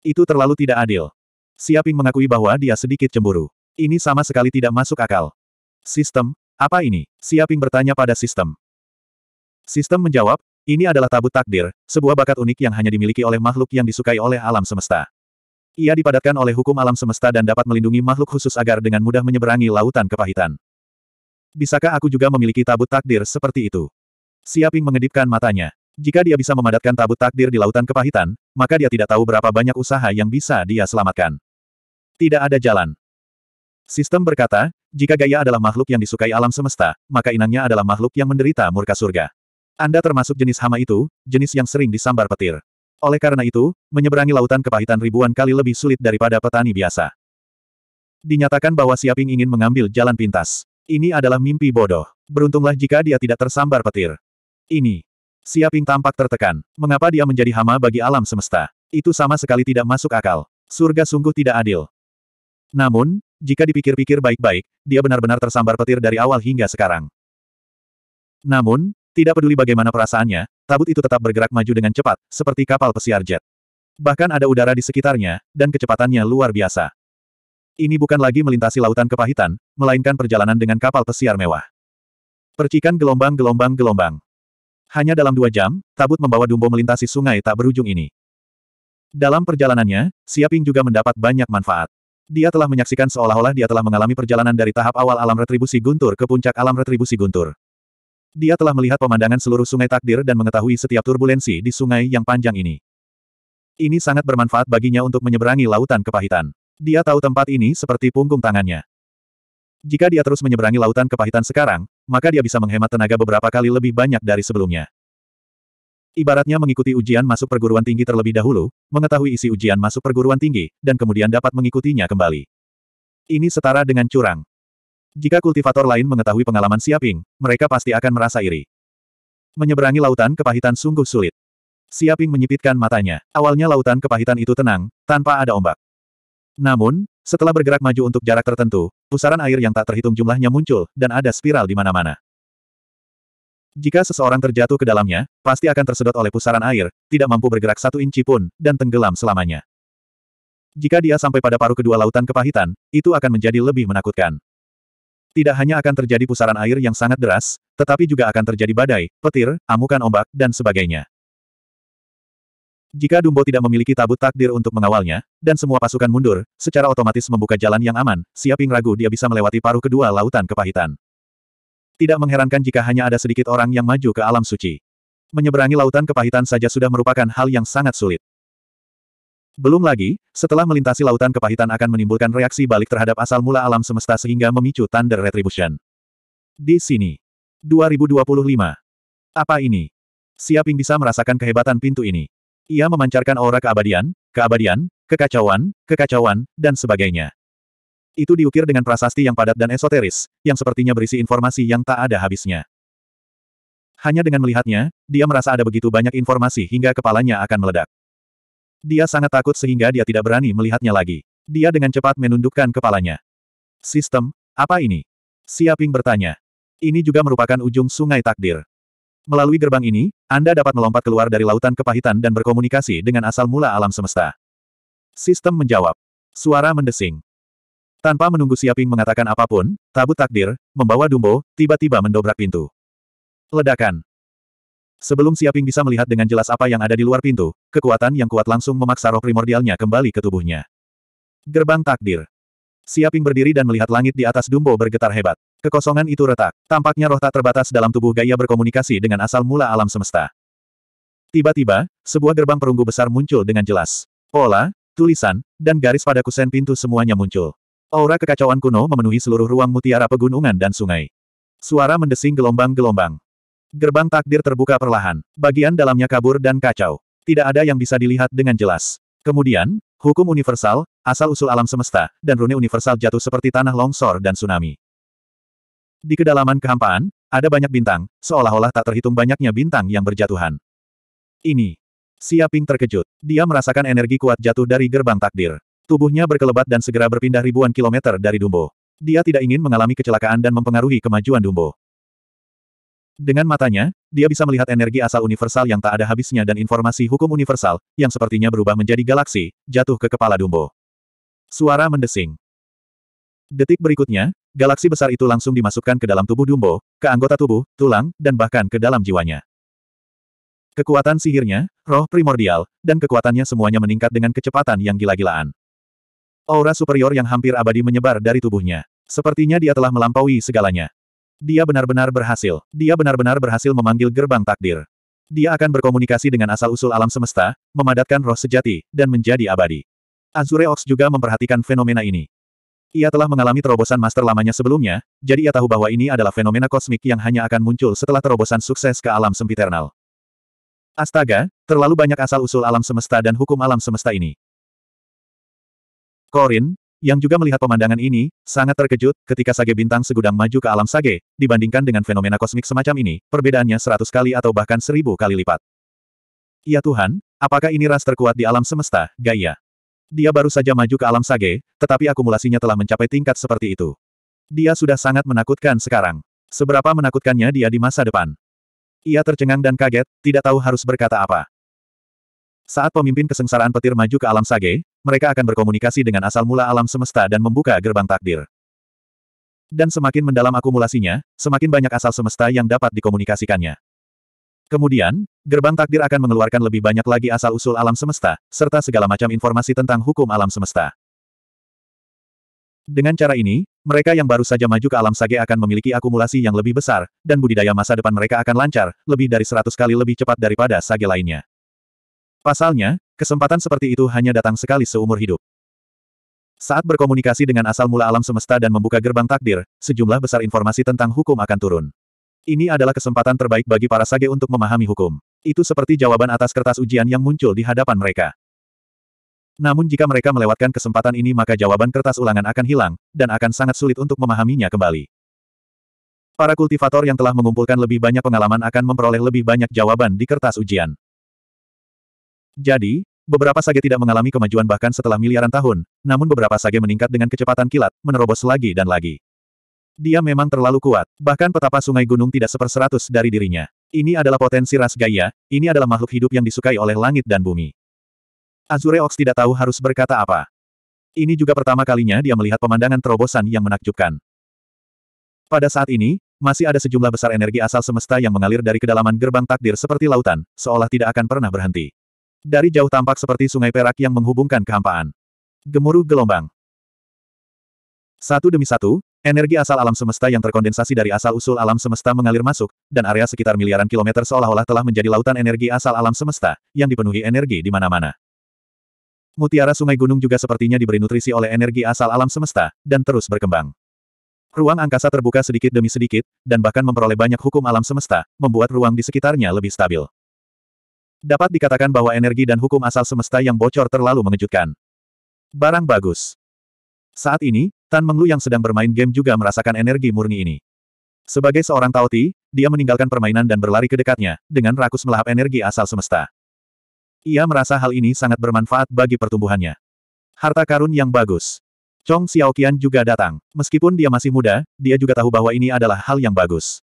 Itu terlalu tidak adil. Siaping mengakui bahwa dia sedikit cemburu. Ini sama sekali tidak masuk akal. Sistem, apa ini? Siaping bertanya pada sistem. Sistem menjawab, ini adalah tabut takdir, sebuah bakat unik yang hanya dimiliki oleh makhluk yang disukai oleh alam semesta. Ia dipadatkan oleh hukum alam semesta dan dapat melindungi makhluk khusus agar dengan mudah menyeberangi lautan kepahitan. Bisakah aku juga memiliki tabut takdir seperti itu? Siaping mengedipkan matanya. Jika dia bisa memadatkan tabut takdir di lautan kepahitan, maka dia tidak tahu berapa banyak usaha yang bisa dia selamatkan. Tidak ada jalan. Sistem berkata, jika gaya adalah makhluk yang disukai alam semesta, maka inangnya adalah makhluk yang menderita murka surga. Anda termasuk jenis hama itu, jenis yang sering disambar petir. Oleh karena itu, menyeberangi lautan kepahitan ribuan kali lebih sulit daripada petani biasa. Dinyatakan bahwa Siaping ingin mengambil jalan pintas. Ini adalah mimpi bodoh. Beruntunglah jika dia tidak tersambar petir. Ini. Siaping tampak tertekan. Mengapa dia menjadi hama bagi alam semesta? Itu sama sekali tidak masuk akal. Surga sungguh tidak adil. Namun, jika dipikir-pikir baik-baik, dia benar-benar tersambar petir dari awal hingga sekarang. Namun, tidak peduli bagaimana perasaannya, tabut itu tetap bergerak maju dengan cepat, seperti kapal pesiar jet. Bahkan ada udara di sekitarnya, dan kecepatannya luar biasa. Ini bukan lagi melintasi lautan kepahitan, melainkan perjalanan dengan kapal pesiar mewah. Percikan gelombang-gelombang-gelombang. Hanya dalam dua jam, tabut membawa Dumbo melintasi sungai tak berujung ini. Dalam perjalanannya, Siaping juga mendapat banyak manfaat. Dia telah menyaksikan seolah-olah dia telah mengalami perjalanan dari tahap awal alam retribusi guntur ke puncak alam retribusi guntur. Dia telah melihat pemandangan seluruh sungai takdir dan mengetahui setiap turbulensi di sungai yang panjang ini. Ini sangat bermanfaat baginya untuk menyeberangi lautan kepahitan. Dia tahu tempat ini seperti punggung tangannya. Jika dia terus menyeberangi lautan kepahitan sekarang, maka dia bisa menghemat tenaga beberapa kali lebih banyak dari sebelumnya. Ibaratnya mengikuti ujian masuk perguruan tinggi terlebih dahulu, mengetahui isi ujian masuk perguruan tinggi, dan kemudian dapat mengikutinya kembali. Ini setara dengan curang. Jika kultivator lain mengetahui pengalaman Siaping, mereka pasti akan merasa iri. Menyeberangi lautan kepahitan sungguh sulit. Siaping menyipitkan matanya. Awalnya lautan kepahitan itu tenang, tanpa ada ombak. Namun, setelah bergerak maju untuk jarak tertentu, pusaran air yang tak terhitung jumlahnya muncul, dan ada spiral di mana-mana. Jika seseorang terjatuh ke dalamnya, pasti akan tersedot oleh pusaran air, tidak mampu bergerak satu inci pun, dan tenggelam selamanya. Jika dia sampai pada paruh kedua lautan kepahitan, itu akan menjadi lebih menakutkan. Tidak hanya akan terjadi pusaran air yang sangat deras, tetapi juga akan terjadi badai, petir, amukan ombak, dan sebagainya. Jika Dumbo tidak memiliki tabut takdir untuk mengawalnya, dan semua pasukan mundur, secara otomatis membuka jalan yang aman, siaping ragu dia bisa melewati paruh kedua lautan kepahitan. Tidak mengherankan jika hanya ada sedikit orang yang maju ke alam suci. Menyeberangi lautan kepahitan saja sudah merupakan hal yang sangat sulit. Belum lagi, setelah melintasi lautan kepahitan akan menimbulkan reaksi balik terhadap asal mula alam semesta sehingga memicu Thunder Retribution. Di sini. 2025. Apa ini? Siaping bisa merasakan kehebatan pintu ini. Ia memancarkan aura keabadian, keabadian, kekacauan, kekacauan, dan sebagainya. Itu diukir dengan prasasti yang padat dan esoteris, yang sepertinya berisi informasi yang tak ada habisnya. Hanya dengan melihatnya, dia merasa ada begitu banyak informasi hingga kepalanya akan meledak. Dia sangat takut sehingga dia tidak berani melihatnya lagi. Dia dengan cepat menundukkan kepalanya. Sistem, apa ini? Siaping bertanya. Ini juga merupakan ujung sungai takdir. Melalui gerbang ini, Anda dapat melompat keluar dari lautan kepahitan dan berkomunikasi dengan asal mula alam semesta. Sistem menjawab. Suara mendesing. Tanpa menunggu Siaping mengatakan apapun, tabut takdir, membawa Dumbo, tiba-tiba mendobrak pintu. Ledakan. Sebelum Siaping bisa melihat dengan jelas apa yang ada di luar pintu, kekuatan yang kuat langsung memaksa roh primordialnya kembali ke tubuhnya. Gerbang takdir. Siaping berdiri dan melihat langit di atas Dumbo bergetar hebat. Kekosongan itu retak. Tampaknya roh tak terbatas dalam tubuh gaya berkomunikasi dengan asal mula alam semesta. Tiba-tiba, sebuah gerbang perunggu besar muncul dengan jelas. Pola, tulisan, dan garis pada kusen pintu semuanya muncul. Aura kekacauan kuno memenuhi seluruh ruang mutiara pegunungan dan sungai. Suara mendesing gelombang-gelombang. Gerbang takdir terbuka perlahan. Bagian dalamnya kabur dan kacau. Tidak ada yang bisa dilihat dengan jelas. Kemudian, hukum universal, asal-usul alam semesta, dan rune universal jatuh seperti tanah longsor dan tsunami. Di kedalaman kehampaan, ada banyak bintang, seolah-olah tak terhitung banyaknya bintang yang berjatuhan. Ini. Siaping terkejut. Dia merasakan energi kuat jatuh dari gerbang takdir. Tubuhnya berkelebat dan segera berpindah ribuan kilometer dari Dumbo. Dia tidak ingin mengalami kecelakaan dan mempengaruhi kemajuan Dumbo. Dengan matanya, dia bisa melihat energi asal universal yang tak ada habisnya dan informasi hukum universal, yang sepertinya berubah menjadi galaksi, jatuh ke kepala Dumbo. Suara mendesing. Detik berikutnya, galaksi besar itu langsung dimasukkan ke dalam tubuh Dumbo, ke anggota tubuh, tulang, dan bahkan ke dalam jiwanya. Kekuatan sihirnya, roh primordial, dan kekuatannya semuanya meningkat dengan kecepatan yang gila-gilaan. Aura superior yang hampir abadi menyebar dari tubuhnya. Sepertinya dia telah melampaui segalanya. Dia benar-benar berhasil. Dia benar-benar berhasil memanggil gerbang takdir. Dia akan berkomunikasi dengan asal-usul alam semesta, memadatkan roh sejati, dan menjadi abadi. Azure Ox juga memperhatikan fenomena ini. Ia telah mengalami terobosan master lamanya sebelumnya, jadi ia tahu bahwa ini adalah fenomena kosmik yang hanya akan muncul setelah terobosan sukses ke alam sempiternal. Astaga, terlalu banyak asal-usul alam semesta dan hukum alam semesta ini. Korin, yang juga melihat pemandangan ini, sangat terkejut ketika sage bintang segudang maju ke alam sage, dibandingkan dengan fenomena kosmik semacam ini, perbedaannya seratus kali atau bahkan seribu kali lipat. Ya Tuhan, apakah ini ras terkuat di alam semesta, Gaia? Dia baru saja maju ke alam sage, tetapi akumulasinya telah mencapai tingkat seperti itu. Dia sudah sangat menakutkan sekarang. Seberapa menakutkannya dia di masa depan. Ia tercengang dan kaget, tidak tahu harus berkata apa. Saat pemimpin kesengsaraan petir maju ke alam sage, mereka akan berkomunikasi dengan asal mula alam semesta dan membuka gerbang takdir. Dan semakin mendalam akumulasinya, semakin banyak asal semesta yang dapat dikomunikasikannya. Kemudian, gerbang takdir akan mengeluarkan lebih banyak lagi asal-usul alam semesta, serta segala macam informasi tentang hukum alam semesta. Dengan cara ini, mereka yang baru saja maju ke alam sage akan memiliki akumulasi yang lebih besar, dan budidaya masa depan mereka akan lancar, lebih dari seratus kali lebih cepat daripada sage lainnya. Pasalnya, kesempatan seperti itu hanya datang sekali seumur hidup. Saat berkomunikasi dengan asal mula alam semesta dan membuka gerbang takdir, sejumlah besar informasi tentang hukum akan turun. Ini adalah kesempatan terbaik bagi para sage untuk memahami hukum. Itu seperti jawaban atas kertas ujian yang muncul di hadapan mereka. Namun jika mereka melewatkan kesempatan ini maka jawaban kertas ulangan akan hilang, dan akan sangat sulit untuk memahaminya kembali. Para kultivator yang telah mengumpulkan lebih banyak pengalaman akan memperoleh lebih banyak jawaban di kertas ujian. Jadi, beberapa sage tidak mengalami kemajuan bahkan setelah miliaran tahun, namun beberapa sage meningkat dengan kecepatan kilat, menerobos lagi dan lagi. Dia memang terlalu kuat, bahkan petapa sungai gunung tidak seperseratus dari dirinya. Ini adalah potensi ras Gaia, ini adalah makhluk hidup yang disukai oleh langit dan bumi. Azure Ox tidak tahu harus berkata apa. Ini juga pertama kalinya dia melihat pemandangan terobosan yang menakjubkan. Pada saat ini, masih ada sejumlah besar energi asal semesta yang mengalir dari kedalaman gerbang takdir seperti lautan, seolah tidak akan pernah berhenti. Dari jauh tampak seperti sungai perak yang menghubungkan kehampaan. Gemuruh gelombang. Satu demi satu, energi asal alam semesta yang terkondensasi dari asal-usul alam semesta mengalir masuk, dan area sekitar miliaran kilometer seolah-olah telah menjadi lautan energi asal alam semesta, yang dipenuhi energi di mana-mana. Mutiara sungai gunung juga sepertinya diberi nutrisi oleh energi asal alam semesta, dan terus berkembang. Ruang angkasa terbuka sedikit demi sedikit, dan bahkan memperoleh banyak hukum alam semesta, membuat ruang di sekitarnya lebih stabil. Dapat dikatakan bahwa energi dan hukum asal semesta yang bocor terlalu mengejutkan. Barang bagus. Saat ini, Tan Menglu yang sedang bermain game juga merasakan energi murni ini. Sebagai seorang Taoti, dia meninggalkan permainan dan berlari ke dekatnya, dengan rakus melahap energi asal semesta. Ia merasa hal ini sangat bermanfaat bagi pertumbuhannya. Harta karun yang bagus. Chong Xiaoqian juga datang. Meskipun dia masih muda, dia juga tahu bahwa ini adalah hal yang bagus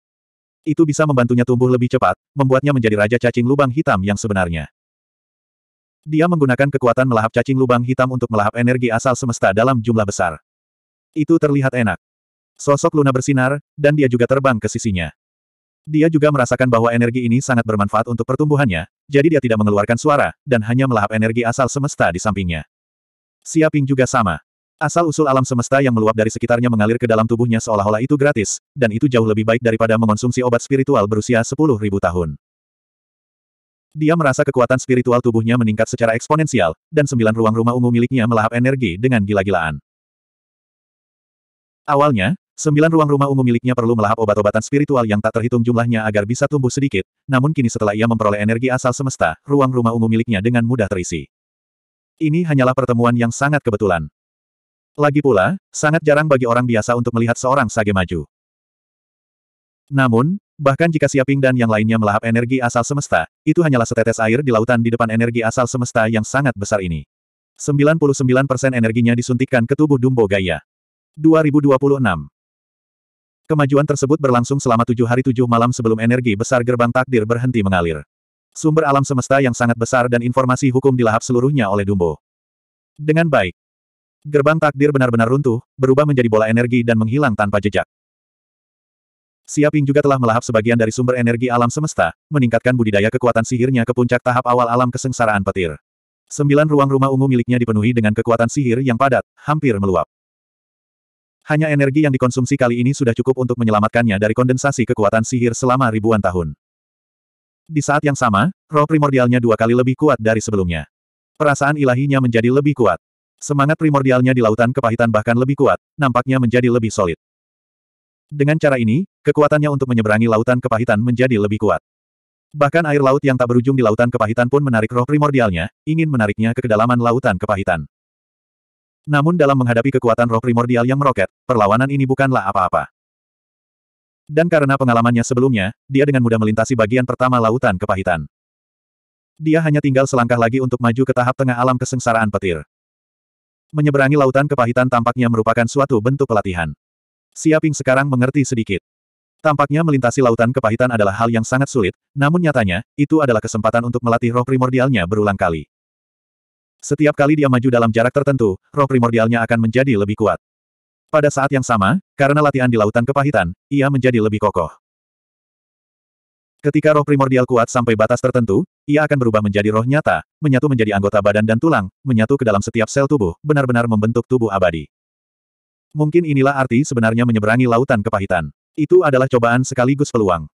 itu bisa membantunya tumbuh lebih cepat, membuatnya menjadi raja cacing lubang hitam yang sebenarnya. Dia menggunakan kekuatan melahap cacing lubang hitam untuk melahap energi asal semesta dalam jumlah besar. Itu terlihat enak. Sosok Luna bersinar, dan dia juga terbang ke sisinya. Dia juga merasakan bahwa energi ini sangat bermanfaat untuk pertumbuhannya, jadi dia tidak mengeluarkan suara, dan hanya melahap energi asal semesta di sampingnya. Siaping juga sama. Asal-usul alam semesta yang meluap dari sekitarnya mengalir ke dalam tubuhnya seolah-olah itu gratis, dan itu jauh lebih baik daripada mengonsumsi obat spiritual berusia 10.000 tahun. Dia merasa kekuatan spiritual tubuhnya meningkat secara eksponensial, dan sembilan ruang rumah ungu miliknya melahap energi dengan gila-gilaan. Awalnya, Sembilan ruang rumah ungu miliknya perlu melahap obat-obatan spiritual yang tak terhitung jumlahnya agar bisa tumbuh sedikit, namun kini setelah ia memperoleh energi asal semesta, ruang rumah ungu miliknya dengan mudah terisi. Ini hanyalah pertemuan yang sangat kebetulan. Lagi pula, sangat jarang bagi orang biasa untuk melihat seorang sage maju. Namun, bahkan jika Siaping dan yang lainnya melahap energi asal semesta, itu hanyalah setetes air di lautan di depan energi asal semesta yang sangat besar ini. 99% energinya disuntikkan ke tubuh Dumbo Gaya. 2026 Kemajuan tersebut berlangsung selama tujuh hari tujuh malam sebelum energi besar gerbang takdir berhenti mengalir. Sumber alam semesta yang sangat besar dan informasi hukum dilahap seluruhnya oleh Dumbo. Dengan baik, Gerbang takdir benar-benar runtuh, berubah menjadi bola energi dan menghilang tanpa jejak. Siaping juga telah melahap sebagian dari sumber energi alam semesta, meningkatkan budidaya kekuatan sihirnya ke puncak tahap awal alam kesengsaraan petir. Sembilan ruang rumah ungu miliknya dipenuhi dengan kekuatan sihir yang padat, hampir meluap. Hanya energi yang dikonsumsi kali ini sudah cukup untuk menyelamatkannya dari kondensasi kekuatan sihir selama ribuan tahun. Di saat yang sama, roh primordialnya dua kali lebih kuat dari sebelumnya. Perasaan ilahinya menjadi lebih kuat. Semangat primordialnya di lautan kepahitan bahkan lebih kuat, nampaknya menjadi lebih solid. Dengan cara ini, kekuatannya untuk menyeberangi lautan kepahitan menjadi lebih kuat. Bahkan air laut yang tak berujung di lautan kepahitan pun menarik roh primordialnya, ingin menariknya ke kedalaman lautan kepahitan. Namun dalam menghadapi kekuatan roh primordial yang meroket, perlawanan ini bukanlah apa-apa. Dan karena pengalamannya sebelumnya, dia dengan mudah melintasi bagian pertama lautan kepahitan. Dia hanya tinggal selangkah lagi untuk maju ke tahap tengah alam kesengsaraan petir. Menyeberangi lautan kepahitan tampaknya merupakan suatu bentuk pelatihan. Siaping sekarang mengerti sedikit. Tampaknya melintasi lautan kepahitan adalah hal yang sangat sulit, namun nyatanya, itu adalah kesempatan untuk melatih roh primordialnya berulang kali. Setiap kali dia maju dalam jarak tertentu, roh primordialnya akan menjadi lebih kuat. Pada saat yang sama, karena latihan di lautan kepahitan, ia menjadi lebih kokoh. Ketika roh primordial kuat sampai batas tertentu, ia akan berubah menjadi roh nyata, menyatu menjadi anggota badan dan tulang, menyatu ke dalam setiap sel tubuh, benar-benar membentuk tubuh abadi. Mungkin inilah arti sebenarnya menyeberangi lautan kepahitan. Itu adalah cobaan sekaligus peluang.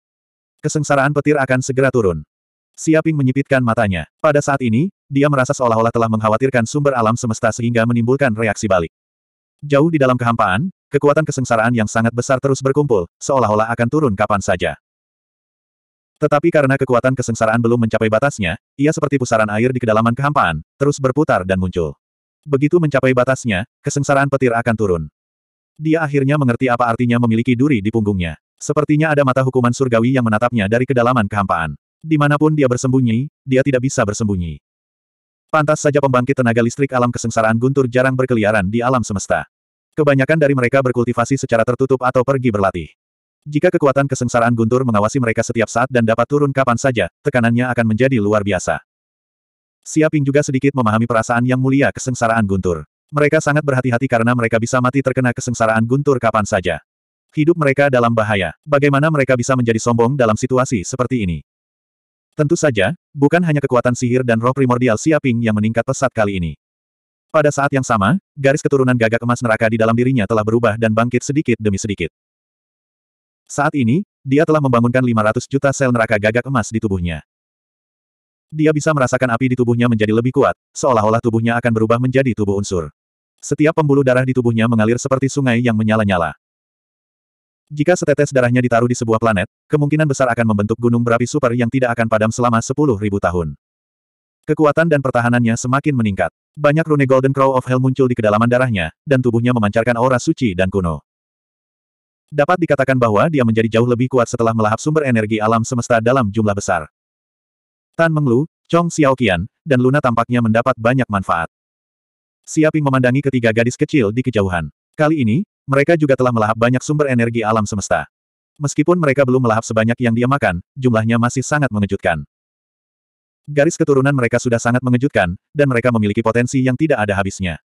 Kesengsaraan petir akan segera turun. Siaping menyipitkan matanya. Pada saat ini, dia merasa seolah-olah telah mengkhawatirkan sumber alam semesta sehingga menimbulkan reaksi balik. Jauh di dalam kehampaan, kekuatan kesengsaraan yang sangat besar terus berkumpul, seolah-olah akan turun kapan saja. Tetapi karena kekuatan kesengsaraan belum mencapai batasnya, ia seperti pusaran air di kedalaman kehampaan, terus berputar dan muncul. Begitu mencapai batasnya, kesengsaraan petir akan turun. Dia akhirnya mengerti apa artinya memiliki duri di punggungnya. Sepertinya ada mata hukuman surgawi yang menatapnya dari kedalaman kehampaan. Dimanapun dia bersembunyi, dia tidak bisa bersembunyi. Pantas saja pembangkit tenaga listrik alam kesengsaraan guntur jarang berkeliaran di alam semesta. Kebanyakan dari mereka berkultivasi secara tertutup atau pergi berlatih. Jika kekuatan kesengsaraan guntur mengawasi mereka setiap saat dan dapat turun kapan saja, tekanannya akan menjadi luar biasa. Siaping juga sedikit memahami perasaan yang mulia kesengsaraan guntur. Mereka sangat berhati-hati karena mereka bisa mati terkena kesengsaraan guntur kapan saja. Hidup mereka dalam bahaya. Bagaimana mereka bisa menjadi sombong dalam situasi seperti ini? Tentu saja, bukan hanya kekuatan sihir dan roh primordial Siaping yang meningkat pesat kali ini. Pada saat yang sama, garis keturunan gagak emas neraka di dalam dirinya telah berubah dan bangkit sedikit demi sedikit. Saat ini, dia telah membangunkan 500 juta sel neraka gagak emas di tubuhnya. Dia bisa merasakan api di tubuhnya menjadi lebih kuat, seolah-olah tubuhnya akan berubah menjadi tubuh unsur. Setiap pembuluh darah di tubuhnya mengalir seperti sungai yang menyala-nyala. Jika setetes darahnya ditaruh di sebuah planet, kemungkinan besar akan membentuk gunung berapi super yang tidak akan padam selama 10.000 tahun. Kekuatan dan pertahanannya semakin meningkat. Banyak rune Golden Crow of Hell muncul di kedalaman darahnya, dan tubuhnya memancarkan aura suci dan kuno. Dapat dikatakan bahwa dia menjadi jauh lebih kuat setelah melahap sumber energi alam semesta dalam jumlah besar. Tan Menglu, Chong Xiaoqian, dan Luna tampaknya mendapat banyak manfaat. Siaping memandangi ketiga gadis kecil di kejauhan. Kali ini, mereka juga telah melahap banyak sumber energi alam semesta. Meskipun mereka belum melahap sebanyak yang dia makan, jumlahnya masih sangat mengejutkan. Garis keturunan mereka sudah sangat mengejutkan, dan mereka memiliki potensi yang tidak ada habisnya.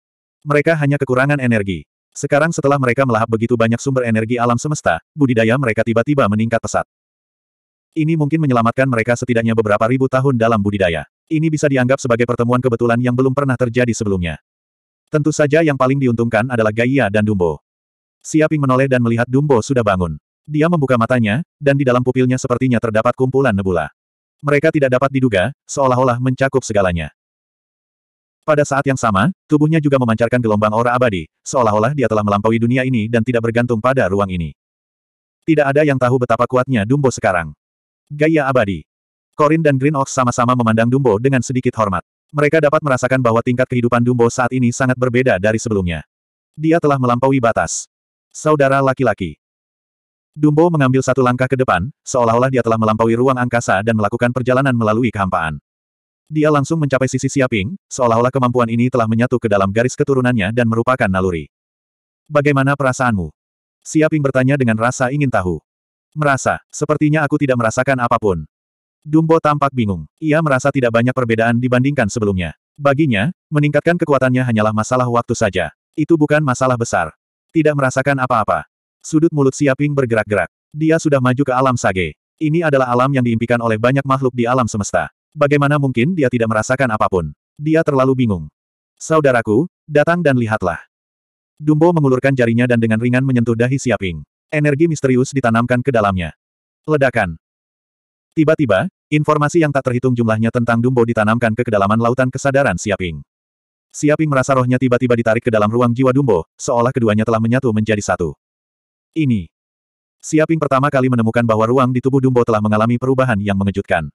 Mereka hanya kekurangan energi. Sekarang setelah mereka melahap begitu banyak sumber energi alam semesta, budidaya mereka tiba-tiba meningkat pesat. Ini mungkin menyelamatkan mereka setidaknya beberapa ribu tahun dalam budidaya. Ini bisa dianggap sebagai pertemuan kebetulan yang belum pernah terjadi sebelumnya. Tentu saja yang paling diuntungkan adalah Gaia dan Dumbo. Siaping menoleh dan melihat Dumbo sudah bangun. Dia membuka matanya, dan di dalam pupilnya sepertinya terdapat kumpulan nebula. Mereka tidak dapat diduga, seolah-olah mencakup segalanya. Pada saat yang sama, tubuhnya juga memancarkan gelombang aura abadi, seolah-olah dia telah melampaui dunia ini dan tidak bergantung pada ruang ini. Tidak ada yang tahu betapa kuatnya Dumbo sekarang. Gaya abadi. Corin dan Green Ox sama-sama memandang Dumbo dengan sedikit hormat. Mereka dapat merasakan bahwa tingkat kehidupan Dumbo saat ini sangat berbeda dari sebelumnya. Dia telah melampaui batas. Saudara laki-laki. Dumbo mengambil satu langkah ke depan, seolah-olah dia telah melampaui ruang angkasa dan melakukan perjalanan melalui kehampaan. Dia langsung mencapai sisi Siaping, seolah-olah kemampuan ini telah menyatu ke dalam garis keturunannya dan merupakan naluri. Bagaimana perasaanmu? Siaping bertanya dengan rasa ingin tahu. Merasa, sepertinya aku tidak merasakan apapun. Dumbo tampak bingung. Ia merasa tidak banyak perbedaan dibandingkan sebelumnya. Baginya, meningkatkan kekuatannya hanyalah masalah waktu saja. Itu bukan masalah besar. Tidak merasakan apa-apa. Sudut mulut Siaping bergerak-gerak. Dia sudah maju ke alam sage. Ini adalah alam yang diimpikan oleh banyak makhluk di alam semesta. Bagaimana mungkin dia tidak merasakan apapun? Dia terlalu bingung. Saudaraku, datang dan lihatlah. Dumbo mengulurkan jarinya dan dengan ringan menyentuh dahi Siaping. Energi misterius ditanamkan ke dalamnya. Ledakan. Tiba-tiba, informasi yang tak terhitung jumlahnya tentang Dumbo ditanamkan ke kedalaman lautan kesadaran Siaping. Siaping merasa rohnya tiba-tiba ditarik ke dalam ruang jiwa Dumbo, seolah keduanya telah menyatu menjadi satu. Ini. Siaping pertama kali menemukan bahwa ruang di tubuh Dumbo telah mengalami perubahan yang mengejutkan.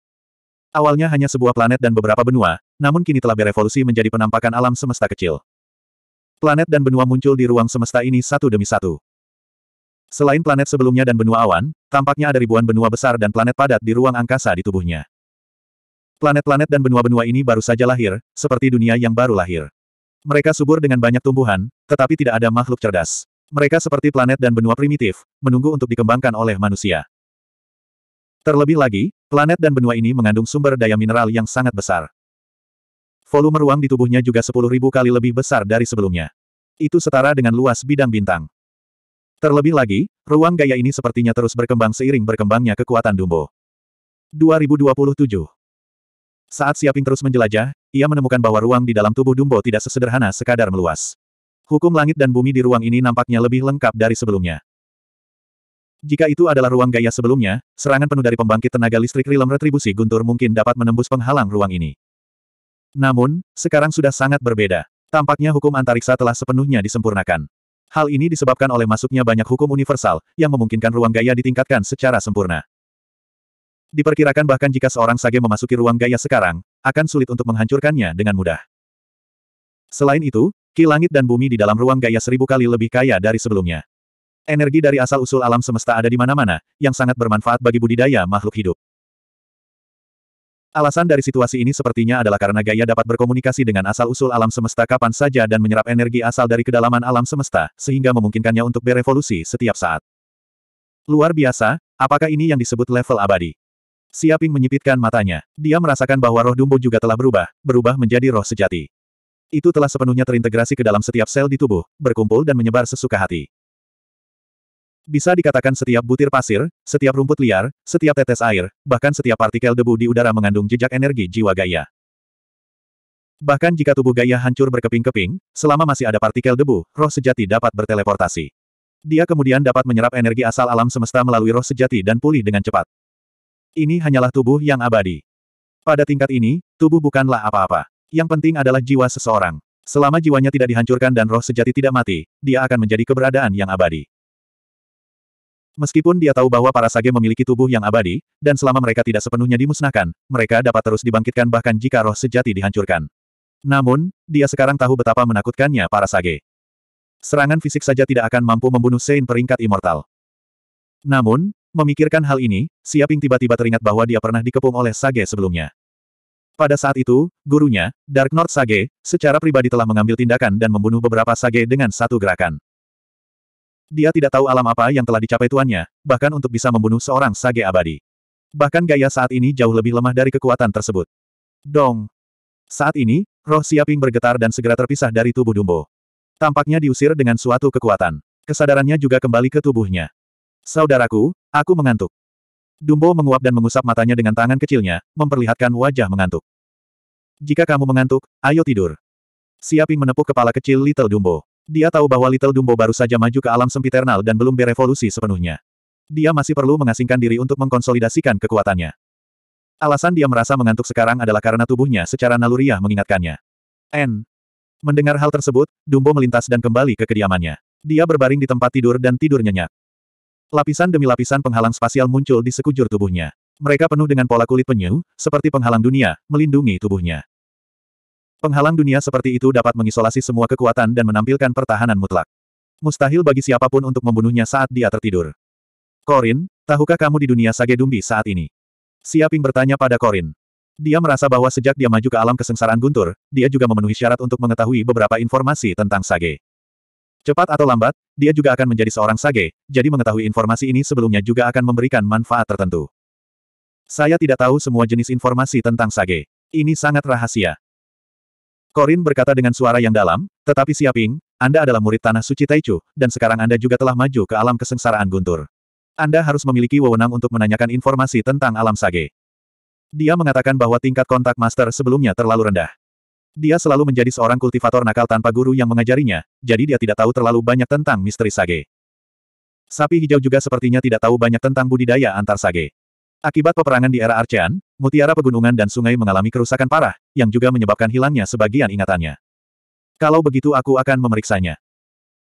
Awalnya hanya sebuah planet dan beberapa benua, namun kini telah berevolusi menjadi penampakan alam semesta kecil. Planet dan benua muncul di ruang semesta ini satu demi satu. Selain planet sebelumnya dan benua awan, tampaknya ada ribuan benua besar dan planet padat di ruang angkasa di tubuhnya. Planet-planet dan benua-benua ini baru saja lahir, seperti dunia yang baru lahir. Mereka subur dengan banyak tumbuhan, tetapi tidak ada makhluk cerdas. Mereka seperti planet dan benua primitif, menunggu untuk dikembangkan oleh manusia. Terlebih lagi, planet dan benua ini mengandung sumber daya mineral yang sangat besar. Volume ruang di tubuhnya juga 10.000 kali lebih besar dari sebelumnya. Itu setara dengan luas bidang bintang. Terlebih lagi, ruang gaya ini sepertinya terus berkembang seiring berkembangnya kekuatan Dumbo. 2027 saat Siaping terus menjelajah, ia menemukan bahwa ruang di dalam tubuh Dumbo tidak sesederhana sekadar meluas. Hukum langit dan bumi di ruang ini nampaknya lebih lengkap dari sebelumnya. Jika itu adalah ruang gaya sebelumnya, serangan penuh dari pembangkit tenaga listrik Rilem Retribusi Guntur mungkin dapat menembus penghalang ruang ini. Namun, sekarang sudah sangat berbeda. Tampaknya hukum antariksa telah sepenuhnya disempurnakan. Hal ini disebabkan oleh masuknya banyak hukum universal, yang memungkinkan ruang gaya ditingkatkan secara sempurna. Diperkirakan bahkan jika seorang sage memasuki ruang gaya sekarang, akan sulit untuk menghancurkannya dengan mudah. Selain itu, ki langit dan bumi di dalam ruang gaya seribu kali lebih kaya dari sebelumnya. Energi dari asal-usul alam semesta ada di mana-mana, yang sangat bermanfaat bagi budidaya makhluk hidup. Alasan dari situasi ini sepertinya adalah karena gaya dapat berkomunikasi dengan asal-usul alam semesta kapan saja dan menyerap energi asal dari kedalaman alam semesta, sehingga memungkinkannya untuk berevolusi setiap saat. Luar biasa, apakah ini yang disebut level abadi? Siaping menyipitkan matanya. Dia merasakan bahwa roh Dumbo juga telah berubah, berubah menjadi roh sejati. Itu telah sepenuhnya terintegrasi ke dalam setiap sel di tubuh, berkumpul dan menyebar sesuka hati. Bisa dikatakan setiap butir pasir, setiap rumput liar, setiap tetes air, bahkan setiap partikel debu di udara mengandung jejak energi jiwa gaya. Bahkan jika tubuh gaya hancur berkeping-keping, selama masih ada partikel debu, roh sejati dapat berteleportasi. Dia kemudian dapat menyerap energi asal alam semesta melalui roh sejati dan pulih dengan cepat. Ini hanyalah tubuh yang abadi. Pada tingkat ini, tubuh bukanlah apa-apa. Yang penting adalah jiwa seseorang. Selama jiwanya tidak dihancurkan dan roh sejati tidak mati, dia akan menjadi keberadaan yang abadi. Meskipun dia tahu bahwa para sage memiliki tubuh yang abadi, dan selama mereka tidak sepenuhnya dimusnahkan, mereka dapat terus dibangkitkan bahkan jika roh sejati dihancurkan. Namun, dia sekarang tahu betapa menakutkannya para sage. Serangan fisik saja tidak akan mampu membunuh Sein peringkat immortal. Namun, memikirkan hal ini, Siaping tiba-tiba teringat bahwa dia pernah dikepung oleh sage sebelumnya. Pada saat itu, gurunya, Dark North Sage, secara pribadi telah mengambil tindakan dan membunuh beberapa sage dengan satu gerakan. Dia tidak tahu alam apa yang telah dicapai tuannya, bahkan untuk bisa membunuh seorang sage abadi. Bahkan gaya saat ini jauh lebih lemah dari kekuatan tersebut. Dong! Saat ini, roh Siaping bergetar dan segera terpisah dari tubuh Dumbo. Tampaknya diusir dengan suatu kekuatan. Kesadarannya juga kembali ke tubuhnya. Saudaraku, aku mengantuk. Dumbo menguap dan mengusap matanya dengan tangan kecilnya, memperlihatkan wajah mengantuk. Jika kamu mengantuk, ayo tidur. Siaping menepuk kepala kecil Little Dumbo. Dia tahu bahwa Little Dumbo baru saja maju ke alam sempiternal dan belum berevolusi sepenuhnya. Dia masih perlu mengasingkan diri untuk mengkonsolidasikan kekuatannya. Alasan dia merasa mengantuk sekarang adalah karena tubuhnya secara naluriah mengingatkannya. N. Mendengar hal tersebut, Dumbo melintas dan kembali ke kediamannya. Dia berbaring di tempat tidur dan tidur nyenyak. Lapisan demi lapisan penghalang spasial muncul di sekujur tubuhnya. Mereka penuh dengan pola kulit penyu, seperti penghalang dunia, melindungi tubuhnya. Penghalang dunia seperti itu dapat mengisolasi semua kekuatan dan menampilkan pertahanan mutlak. Mustahil bagi siapapun untuk membunuhnya saat dia tertidur. Korin, tahukah kamu di dunia Sage Dumbi saat ini? Siaping bertanya pada Korin. Dia merasa bahwa sejak dia maju ke alam kesengsaraan guntur, dia juga memenuhi syarat untuk mengetahui beberapa informasi tentang Sage. Cepat atau lambat, dia juga akan menjadi seorang Sage, jadi mengetahui informasi ini sebelumnya juga akan memberikan manfaat tertentu. Saya tidak tahu semua jenis informasi tentang Sage. Ini sangat rahasia. Korin berkata dengan suara yang dalam, tetapi Siaping, Anda adalah murid tanah suci Taichu, dan sekarang Anda juga telah maju ke alam kesengsaraan guntur. Anda harus memiliki wewenang untuk menanyakan informasi tentang alam sage. Dia mengatakan bahwa tingkat kontak master sebelumnya terlalu rendah. Dia selalu menjadi seorang kultivator nakal tanpa guru yang mengajarinya, jadi dia tidak tahu terlalu banyak tentang misteri sage. Sapi hijau juga sepertinya tidak tahu banyak tentang budidaya antar sage. Akibat peperangan di era Archean, mutiara pegunungan dan sungai mengalami kerusakan parah, yang juga menyebabkan hilangnya sebagian ingatannya. Kalau begitu aku akan memeriksanya.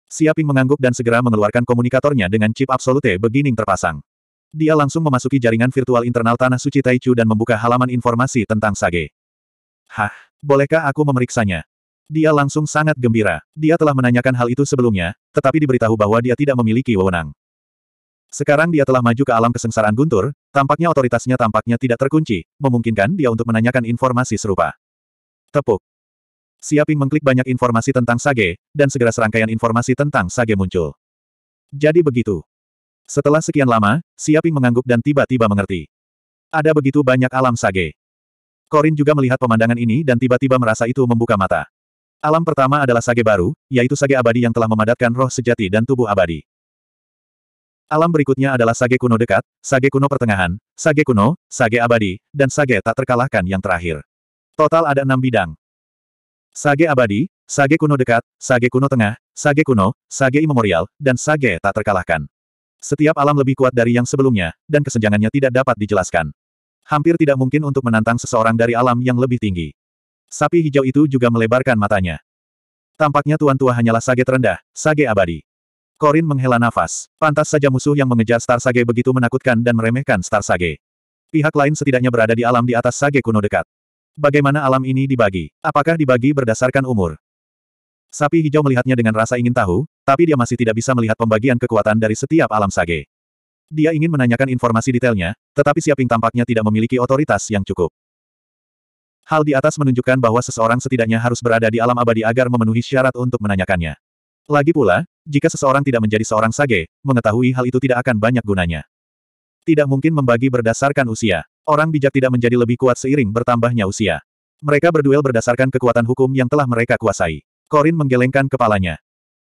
Siaping mengangguk dan segera mengeluarkan komunikatornya dengan chip absolute beginning terpasang. Dia langsung memasuki jaringan virtual internal Tanah Suci Taichu dan membuka halaman informasi tentang Sage. Hah, bolehkah aku memeriksanya? Dia langsung sangat gembira. Dia telah menanyakan hal itu sebelumnya, tetapi diberitahu bahwa dia tidak memiliki wewenang. Sekarang dia telah maju ke alam kesengsaraan guntur, Tampaknya otoritasnya tampaknya tidak terkunci, memungkinkan dia untuk menanyakan informasi serupa. Tepuk. Siaping mengklik banyak informasi tentang Sage, dan segera serangkaian informasi tentang Sage muncul. Jadi begitu. Setelah sekian lama, Siaping mengangguk dan tiba-tiba mengerti. Ada begitu banyak alam Sage. Korin juga melihat pemandangan ini dan tiba-tiba merasa itu membuka mata. Alam pertama adalah Sage baru, yaitu Sage abadi yang telah memadatkan roh sejati dan tubuh abadi. Alam berikutnya adalah Sage kuno dekat, Sage kuno pertengahan, Sage kuno, Sage abadi, dan Sage tak terkalahkan yang terakhir. Total ada enam bidang. Sage abadi, Sage kuno dekat, Sage kuno tengah, Sage kuno, Sage immemorial, dan Sage tak terkalahkan. Setiap alam lebih kuat dari yang sebelumnya, dan kesenjangannya tidak dapat dijelaskan. Hampir tidak mungkin untuk menantang seseorang dari alam yang lebih tinggi. Sapi hijau itu juga melebarkan matanya. Tampaknya tuan tua hanyalah Sage terendah, Sage abadi. Korin menghela nafas. Pantas saja musuh yang mengejar Star Sage begitu menakutkan dan meremehkan Star Sage. Pihak lain setidaknya berada di alam di atas Sage kuno dekat. Bagaimana alam ini dibagi? Apakah dibagi berdasarkan umur? Sapi hijau melihatnya dengan rasa ingin tahu, tapi dia masih tidak bisa melihat pembagian kekuatan dari setiap alam Sage. Dia ingin menanyakan informasi detailnya, tetapi Siaping tampaknya tidak memiliki otoritas yang cukup. Hal di atas menunjukkan bahwa seseorang setidaknya harus berada di alam abadi agar memenuhi syarat untuk menanyakannya. Lagi pula, jika seseorang tidak menjadi seorang sage, mengetahui hal itu tidak akan banyak gunanya. Tidak mungkin membagi berdasarkan usia. Orang bijak tidak menjadi lebih kuat seiring bertambahnya usia. Mereka berduel berdasarkan kekuatan hukum yang telah mereka kuasai. Korin menggelengkan kepalanya.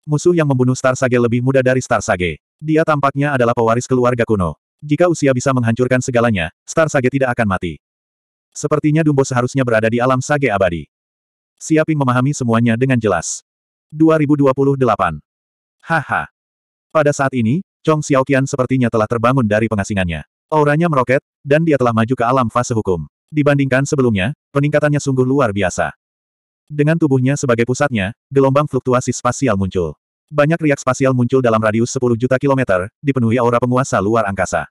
Musuh yang membunuh Star Sage lebih muda dari Star Sage. Dia tampaknya adalah pewaris keluarga kuno. Jika usia bisa menghancurkan segalanya, Star Sage tidak akan mati. Sepertinya Dumbo seharusnya berada di alam Sage abadi. Siaping memahami semuanya dengan jelas. 2028. Haha. Pada saat ini, Chong Xiaoqian sepertinya telah terbangun dari pengasingannya. Auranya meroket, dan dia telah maju ke alam fase hukum. Dibandingkan sebelumnya, peningkatannya sungguh luar biasa. Dengan tubuhnya sebagai pusatnya, gelombang fluktuasi spasial muncul. Banyak riak spasial muncul dalam radius 10 juta kilometer, dipenuhi aura penguasa luar angkasa.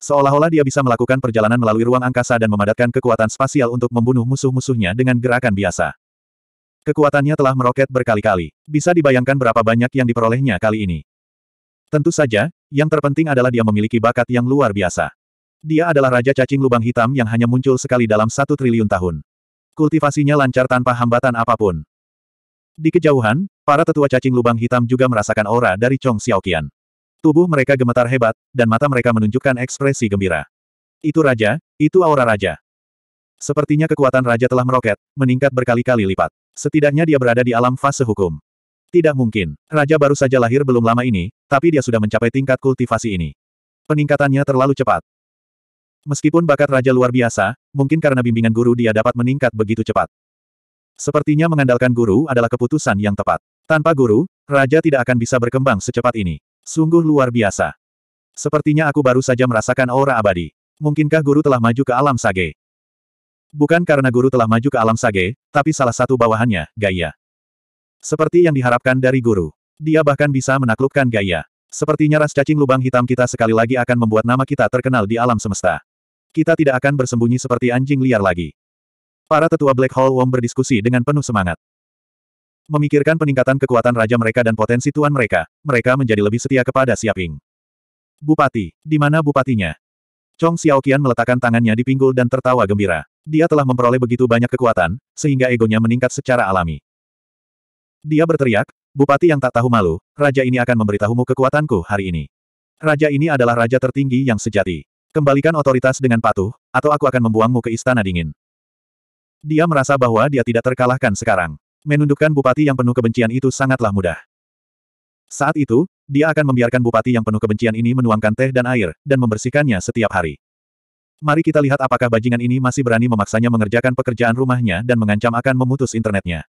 Seolah-olah dia bisa melakukan perjalanan melalui ruang angkasa dan memadatkan kekuatan spasial untuk membunuh musuh-musuhnya dengan gerakan biasa. Kekuatannya telah meroket berkali-kali. Bisa dibayangkan berapa banyak yang diperolehnya kali ini. Tentu saja, yang terpenting adalah dia memiliki bakat yang luar biasa. Dia adalah Raja Cacing Lubang Hitam yang hanya muncul sekali dalam satu triliun tahun. Kultivasinya lancar tanpa hambatan apapun. Di kejauhan, para tetua cacing lubang hitam juga merasakan aura dari Chong Xiaoqian. Tubuh mereka gemetar hebat, dan mata mereka menunjukkan ekspresi gembira. Itu raja, itu aura raja. Sepertinya kekuatan raja telah meroket, meningkat berkali-kali lipat. Setidaknya dia berada di alam fase hukum. Tidak mungkin. Raja baru saja lahir belum lama ini, tapi dia sudah mencapai tingkat kultivasi ini. Peningkatannya terlalu cepat. Meskipun bakat raja luar biasa, mungkin karena bimbingan guru dia dapat meningkat begitu cepat. Sepertinya mengandalkan guru adalah keputusan yang tepat. Tanpa guru, raja tidak akan bisa berkembang secepat ini. Sungguh luar biasa. Sepertinya aku baru saja merasakan aura abadi. Mungkinkah guru telah maju ke alam sage? Bukan karena guru telah maju ke alam sage, tapi salah satu bawahannya, Gaia. Seperti yang diharapkan dari guru. Dia bahkan bisa menaklukkan Gaia. Sepertinya ras cacing lubang hitam kita sekali lagi akan membuat nama kita terkenal di alam semesta. Kita tidak akan bersembunyi seperti anjing liar lagi. Para tetua Black Hole Worm berdiskusi dengan penuh semangat. Memikirkan peningkatan kekuatan raja mereka dan potensi tuan mereka, mereka menjadi lebih setia kepada Siaping. Bupati, di mana bupatinya? Chong Xiaoqian meletakkan tangannya di pinggul dan tertawa gembira. Dia telah memperoleh begitu banyak kekuatan, sehingga egonya meningkat secara alami. Dia berteriak, Bupati yang tak tahu malu, raja ini akan memberitahumu kekuatanku hari ini. Raja ini adalah raja tertinggi yang sejati. Kembalikan otoritas dengan patuh, atau aku akan membuangmu ke istana dingin. Dia merasa bahwa dia tidak terkalahkan sekarang. Menundukkan bupati yang penuh kebencian itu sangatlah mudah. Saat itu, dia akan membiarkan bupati yang penuh kebencian ini menuangkan teh dan air, dan membersihkannya setiap hari. Mari kita lihat apakah bajingan ini masih berani memaksanya mengerjakan pekerjaan rumahnya dan mengancam akan memutus internetnya.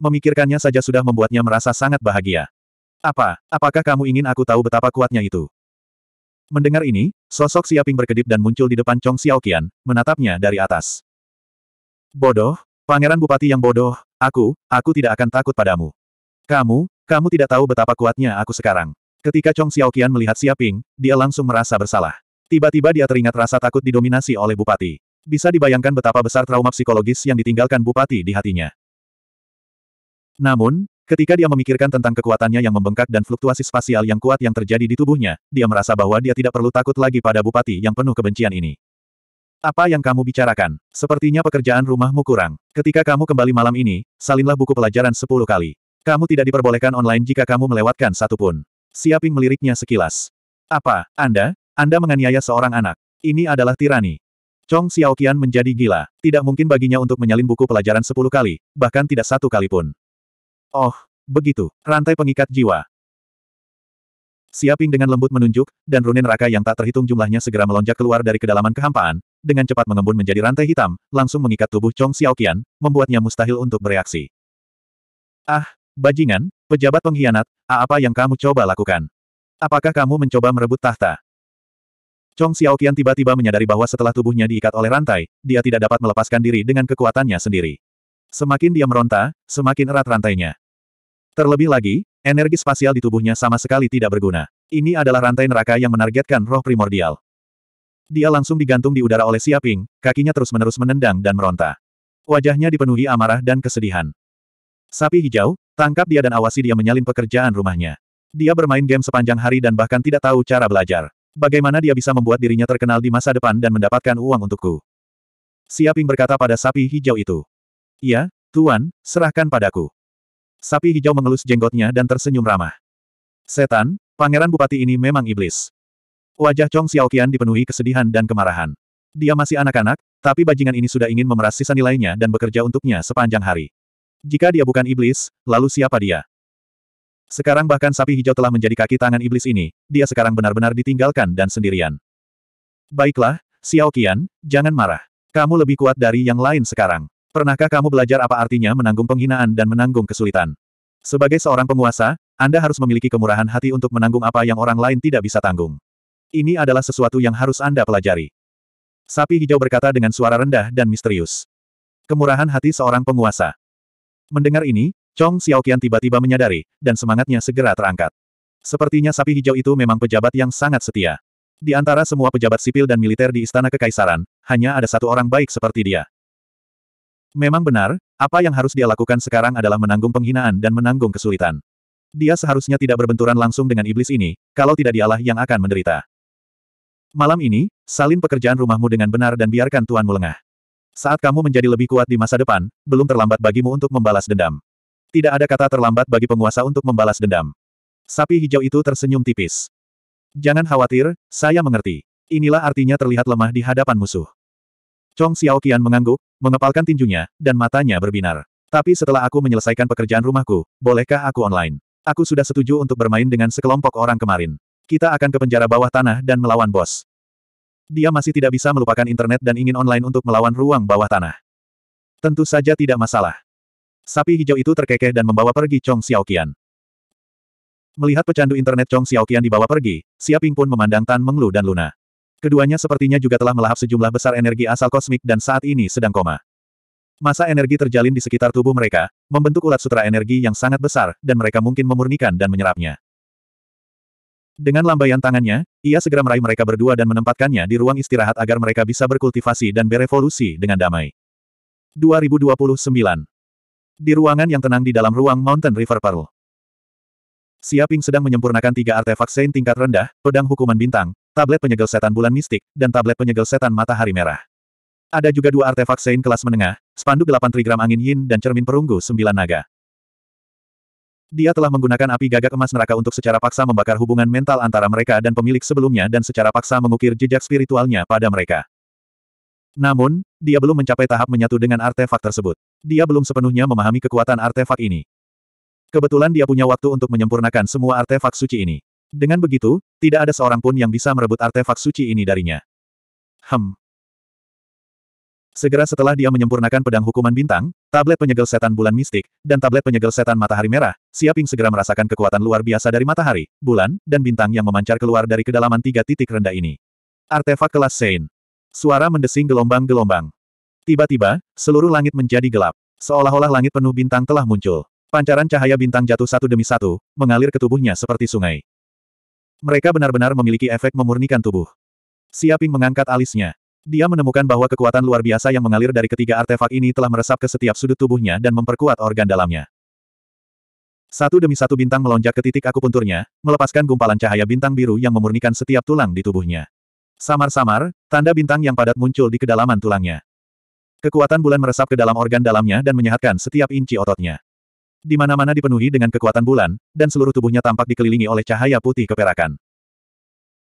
Memikirkannya saja sudah membuatnya merasa sangat bahagia. Apa, apakah kamu ingin aku tahu betapa kuatnya itu? Mendengar ini, sosok Siaping berkedip dan muncul di depan Chong Xiaoqian, menatapnya dari atas. Bodoh, pangeran bupati yang bodoh, aku, aku tidak akan takut padamu. Kamu, kamu tidak tahu betapa kuatnya aku sekarang. Ketika Chong Xiaoqian melihat Siaping, dia langsung merasa bersalah. Tiba-tiba dia teringat rasa takut didominasi oleh Bupati. Bisa dibayangkan betapa besar trauma psikologis yang ditinggalkan Bupati di hatinya. Namun, ketika dia memikirkan tentang kekuatannya yang membengkak dan fluktuasi spasial yang kuat yang terjadi di tubuhnya, dia merasa bahwa dia tidak perlu takut lagi pada Bupati yang penuh kebencian ini. Apa yang kamu bicarakan? Sepertinya pekerjaan rumahmu kurang. Ketika kamu kembali malam ini, salinlah buku pelajaran 10 kali. Kamu tidak diperbolehkan online jika kamu melewatkan satu pun. Siaping meliriknya sekilas. Apa, Anda, anda menganiaya seorang anak. Ini adalah tirani. Chong Xiaoqian menjadi gila. Tidak mungkin baginya untuk menyalin buku pelajaran sepuluh kali, bahkan tidak satu kali pun. Oh, begitu. Rantai pengikat jiwa. Siaping dengan lembut menunjuk, dan rune neraka yang tak terhitung jumlahnya segera melonjak keluar dari kedalaman kehampaan, dengan cepat mengembun menjadi rantai hitam, langsung mengikat tubuh Chong Xiaoqian, membuatnya mustahil untuk bereaksi. Ah, bajingan, pejabat pengkhianat, apa yang kamu coba lakukan? Apakah kamu mencoba merebut tahta? Chong Xiaoqian tiba-tiba menyadari bahwa setelah tubuhnya diikat oleh rantai, dia tidak dapat melepaskan diri dengan kekuatannya sendiri. Semakin dia meronta, semakin erat rantainya. Terlebih lagi, energi spasial di tubuhnya sama sekali tidak berguna. Ini adalah rantai neraka yang menargetkan roh primordial. Dia langsung digantung di udara oleh Siaping, kakinya terus-menerus menendang dan meronta. Wajahnya dipenuhi amarah dan kesedihan. Sapi hijau, tangkap dia dan awasi dia menyalin pekerjaan rumahnya. Dia bermain game sepanjang hari dan bahkan tidak tahu cara belajar. Bagaimana dia bisa membuat dirinya terkenal di masa depan dan mendapatkan uang untukku? Siaping berkata pada sapi hijau itu. Iya, Tuan, serahkan padaku. Sapi hijau mengelus jenggotnya dan tersenyum ramah. Setan, pangeran bupati ini memang iblis. Wajah Chong Xiaoqian dipenuhi kesedihan dan kemarahan. Dia masih anak-anak, tapi bajingan ini sudah ingin memeras sisa nilainya dan bekerja untuknya sepanjang hari. Jika dia bukan iblis, lalu siapa dia? Sekarang bahkan sapi hijau telah menjadi kaki tangan iblis ini, dia sekarang benar-benar ditinggalkan dan sendirian. Baiklah, Xiao Qian, jangan marah. Kamu lebih kuat dari yang lain sekarang. Pernahkah kamu belajar apa artinya menanggung penghinaan dan menanggung kesulitan? Sebagai seorang penguasa, Anda harus memiliki kemurahan hati untuk menanggung apa yang orang lain tidak bisa tanggung. Ini adalah sesuatu yang harus Anda pelajari. Sapi hijau berkata dengan suara rendah dan misterius. Kemurahan hati seorang penguasa. Mendengar ini, Chong Xiaoqian tiba-tiba menyadari, dan semangatnya segera terangkat. Sepertinya sapi hijau itu memang pejabat yang sangat setia. Di antara semua pejabat sipil dan militer di Istana Kekaisaran, hanya ada satu orang baik seperti dia. Memang benar, apa yang harus dia lakukan sekarang adalah menanggung penghinaan dan menanggung kesulitan. Dia seharusnya tidak berbenturan langsung dengan iblis ini, kalau tidak dialah yang akan menderita. Malam ini, salin pekerjaan rumahmu dengan benar dan biarkan tuanmu lengah. Saat kamu menjadi lebih kuat di masa depan, belum terlambat bagimu untuk membalas dendam. Tidak ada kata terlambat bagi penguasa untuk membalas dendam. Sapi hijau itu tersenyum tipis. Jangan khawatir, saya mengerti. Inilah artinya terlihat lemah di hadapan musuh. Chong Xiaoqian mengangguk, mengepalkan tinjunya, dan matanya berbinar. Tapi setelah aku menyelesaikan pekerjaan rumahku, bolehkah aku online? Aku sudah setuju untuk bermain dengan sekelompok orang kemarin. Kita akan ke penjara bawah tanah dan melawan bos. Dia masih tidak bisa melupakan internet dan ingin online untuk melawan ruang bawah tanah. Tentu saja tidak masalah. Sapi hijau itu terkekeh dan membawa pergi Chong Xiaoqian. Melihat pecandu internet Chong Xiaoqian dibawa pergi, Siaping pun memandang Tan Menglu dan Luna. Keduanya sepertinya juga telah melahap sejumlah besar energi asal kosmik dan saat ini sedang koma. Masa energi terjalin di sekitar tubuh mereka, membentuk ulat sutra energi yang sangat besar, dan mereka mungkin memurnikan dan menyerapnya. Dengan lambaian tangannya, ia segera meraih mereka berdua dan menempatkannya di ruang istirahat agar mereka bisa berkultivasi dan berevolusi dengan damai. 2029 di ruangan yang tenang di dalam ruang Mountain River Paru. Siaping sedang menyempurnakan tiga artefak Saint tingkat rendah, pedang hukuman bintang, tablet penyegel setan bulan mistik, dan tablet penyegel setan matahari merah. Ada juga dua artefak Saint kelas menengah, spanduk 8 trigram angin yin dan cermin perunggu sembilan naga. Dia telah menggunakan api gagak emas neraka untuk secara paksa membakar hubungan mental antara mereka dan pemilik sebelumnya dan secara paksa mengukir jejak spiritualnya pada mereka. Namun, dia belum mencapai tahap menyatu dengan artefak tersebut. Dia belum sepenuhnya memahami kekuatan artefak ini. Kebetulan dia punya waktu untuk menyempurnakan semua artefak suci ini. Dengan begitu, tidak ada seorang pun yang bisa merebut artefak suci ini darinya. Hem. Segera setelah dia menyempurnakan pedang hukuman bintang, tablet penyegel setan bulan mistik, dan tablet penyegel setan matahari merah, Siaping segera merasakan kekuatan luar biasa dari matahari, bulan, dan bintang yang memancar keluar dari kedalaman tiga titik rendah ini. Artefak kelas Sein. Suara mendesing gelombang-gelombang. Tiba-tiba, seluruh langit menjadi gelap. Seolah-olah langit penuh bintang telah muncul. Pancaran cahaya bintang jatuh satu demi satu, mengalir ke tubuhnya seperti sungai. Mereka benar-benar memiliki efek memurnikan tubuh. Siaping mengangkat alisnya. Dia menemukan bahwa kekuatan luar biasa yang mengalir dari ketiga artefak ini telah meresap ke setiap sudut tubuhnya dan memperkuat organ dalamnya. Satu demi satu bintang melonjak ke titik akupunturnya, melepaskan gumpalan cahaya bintang biru yang memurnikan setiap tulang di tubuhnya. Samar-samar, tanda bintang yang padat muncul di kedalaman tulangnya. Kekuatan bulan meresap ke dalam organ dalamnya dan menyehatkan setiap inci ototnya. Di mana-mana dipenuhi dengan kekuatan bulan, dan seluruh tubuhnya tampak dikelilingi oleh cahaya putih keperakan.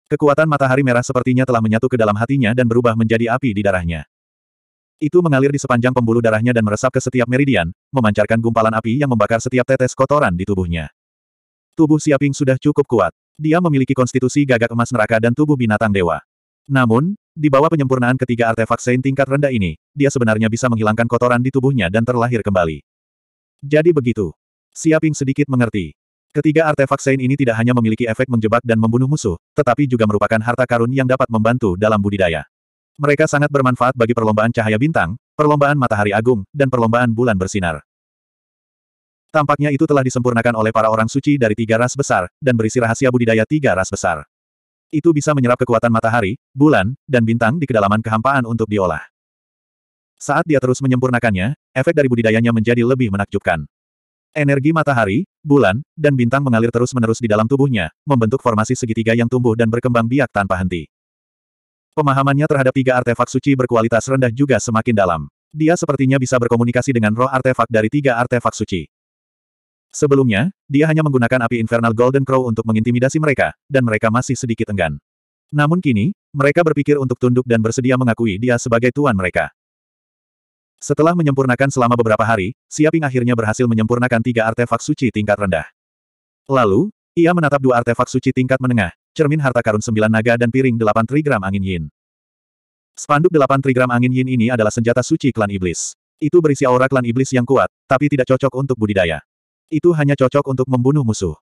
Kekuatan matahari merah sepertinya telah menyatu ke dalam hatinya dan berubah menjadi api di darahnya. Itu mengalir di sepanjang pembuluh darahnya dan meresap ke setiap meridian, memancarkan gumpalan api yang membakar setiap tetes kotoran di tubuhnya. Tubuh Siaping sudah cukup kuat. Dia memiliki konstitusi gagak emas neraka dan tubuh binatang dewa. Namun, di bawah penyempurnaan ketiga artefak Saint tingkat rendah ini, dia sebenarnya bisa menghilangkan kotoran di tubuhnya dan terlahir kembali. Jadi begitu. Siaping sedikit mengerti. Ketiga artefak Saint ini tidak hanya memiliki efek menjebak dan membunuh musuh, tetapi juga merupakan harta karun yang dapat membantu dalam budidaya. Mereka sangat bermanfaat bagi perlombaan cahaya bintang, perlombaan matahari agung, dan perlombaan bulan bersinar. Tampaknya itu telah disempurnakan oleh para orang suci dari tiga ras besar, dan berisi rahasia budidaya tiga ras besar itu bisa menyerap kekuatan matahari, bulan, dan bintang di kedalaman kehampaan untuk diolah. Saat dia terus menyempurnakannya, efek dari budidayanya menjadi lebih menakjubkan. Energi matahari, bulan, dan bintang mengalir terus-menerus di dalam tubuhnya, membentuk formasi segitiga yang tumbuh dan berkembang biak tanpa henti. Pemahamannya terhadap tiga artefak suci berkualitas rendah juga semakin dalam. Dia sepertinya bisa berkomunikasi dengan roh artefak dari tiga artefak suci. Sebelumnya, dia hanya menggunakan api Infernal Golden Crow untuk mengintimidasi mereka, dan mereka masih sedikit enggan. Namun kini, mereka berpikir untuk tunduk dan bersedia mengakui dia sebagai tuan mereka. Setelah menyempurnakan selama beberapa hari, Siaping akhirnya berhasil menyempurnakan tiga artefak suci tingkat rendah. Lalu, ia menatap dua artefak suci tingkat menengah, cermin harta karun sembilan naga dan piring delapan trigram angin yin. Spanduk delapan trigram angin yin ini adalah senjata suci klan iblis. Itu berisi aura klan iblis yang kuat, tapi tidak cocok untuk budidaya. Itu hanya cocok untuk membunuh musuh.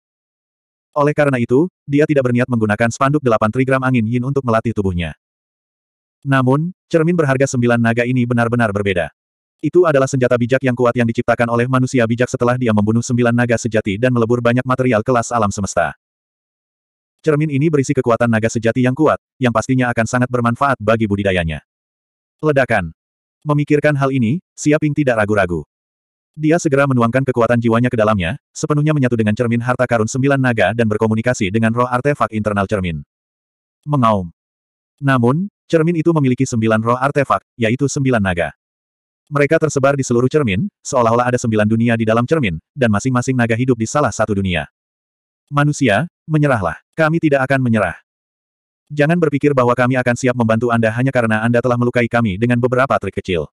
Oleh karena itu, dia tidak berniat menggunakan spanduk delapan trigram angin yin untuk melatih tubuhnya. Namun, cermin berharga sembilan naga ini benar-benar berbeda. Itu adalah senjata bijak yang kuat yang diciptakan oleh manusia bijak setelah dia membunuh sembilan naga sejati dan melebur banyak material kelas alam semesta. Cermin ini berisi kekuatan naga sejati yang kuat, yang pastinya akan sangat bermanfaat bagi budidayanya. Ledakan. Memikirkan hal ini, Siaping tidak ragu-ragu. Dia segera menuangkan kekuatan jiwanya ke dalamnya, sepenuhnya menyatu dengan cermin harta karun sembilan naga dan berkomunikasi dengan roh artefak internal cermin. Mengaum. Namun, cermin itu memiliki sembilan roh artefak, yaitu sembilan naga. Mereka tersebar di seluruh cermin, seolah-olah ada sembilan dunia di dalam cermin, dan masing-masing naga hidup di salah satu dunia. Manusia, menyerahlah. Kami tidak akan menyerah. Jangan berpikir bahwa kami akan siap membantu Anda hanya karena Anda telah melukai kami dengan beberapa trik kecil.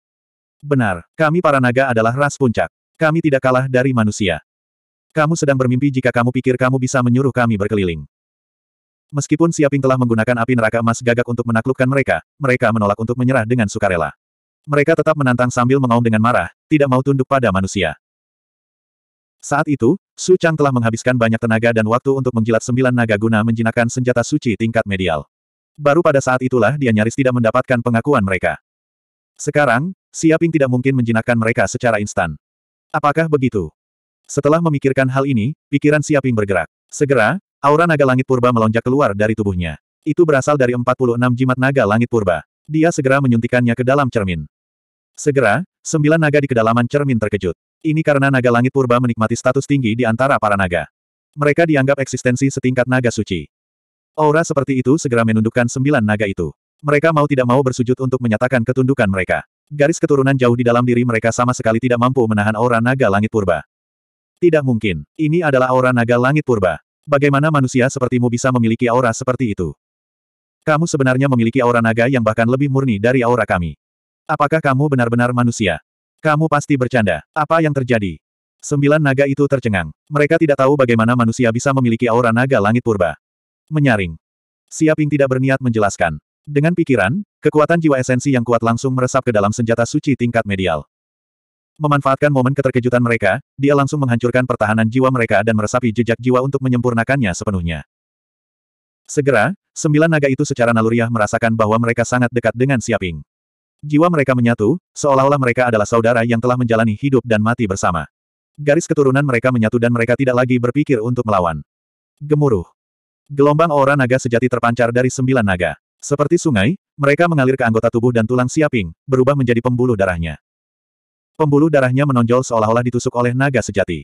Benar, kami para naga adalah ras puncak. Kami tidak kalah dari manusia. Kamu sedang bermimpi jika kamu pikir kamu bisa menyuruh kami berkeliling. Meskipun Siaping telah menggunakan api neraka emas gagak untuk menaklukkan mereka, mereka menolak untuk menyerah dengan sukarela. Mereka tetap menantang sambil mengaum dengan marah, tidak mau tunduk pada manusia. Saat itu, Su Chang telah menghabiskan banyak tenaga dan waktu untuk menjilat sembilan naga guna menjinakkan senjata suci tingkat medial. Baru pada saat itulah dia nyaris tidak mendapatkan pengakuan mereka. Sekarang, Siaping tidak mungkin menjinakkan mereka secara instan. Apakah begitu? Setelah memikirkan hal ini, pikiran Siaping bergerak. Segera, aura naga langit purba melonjak keluar dari tubuhnya. Itu berasal dari 46 jimat naga langit purba. Dia segera menyuntikannya ke dalam cermin. Segera, sembilan naga di kedalaman cermin terkejut. Ini karena naga langit purba menikmati status tinggi di antara para naga. Mereka dianggap eksistensi setingkat naga suci. Aura seperti itu segera menundukkan sembilan naga itu. Mereka mau tidak mau bersujud untuk menyatakan ketundukan mereka. Garis keturunan jauh di dalam diri mereka sama sekali tidak mampu menahan aura naga langit purba. Tidak mungkin. Ini adalah aura naga langit purba. Bagaimana manusia sepertimu bisa memiliki aura seperti itu? Kamu sebenarnya memiliki aura naga yang bahkan lebih murni dari aura kami. Apakah kamu benar-benar manusia? Kamu pasti bercanda. Apa yang terjadi? Sembilan naga itu tercengang. Mereka tidak tahu bagaimana manusia bisa memiliki aura naga langit purba. Menyaring. Siaping tidak berniat menjelaskan. Dengan pikiran, kekuatan jiwa esensi yang kuat langsung meresap ke dalam senjata suci tingkat medial. Memanfaatkan momen keterkejutan mereka, dia langsung menghancurkan pertahanan jiwa mereka dan meresapi jejak jiwa untuk menyempurnakannya sepenuhnya. Segera, sembilan naga itu secara naluriah merasakan bahwa mereka sangat dekat dengan Siaping. Jiwa mereka menyatu, seolah-olah mereka adalah saudara yang telah menjalani hidup dan mati bersama. Garis keturunan mereka menyatu dan mereka tidak lagi berpikir untuk melawan. Gemuruh. Gelombang aura naga sejati terpancar dari sembilan naga. Seperti sungai, mereka mengalir ke anggota tubuh dan tulang siaping, berubah menjadi pembuluh darahnya. Pembuluh darahnya menonjol seolah-olah ditusuk oleh naga sejati.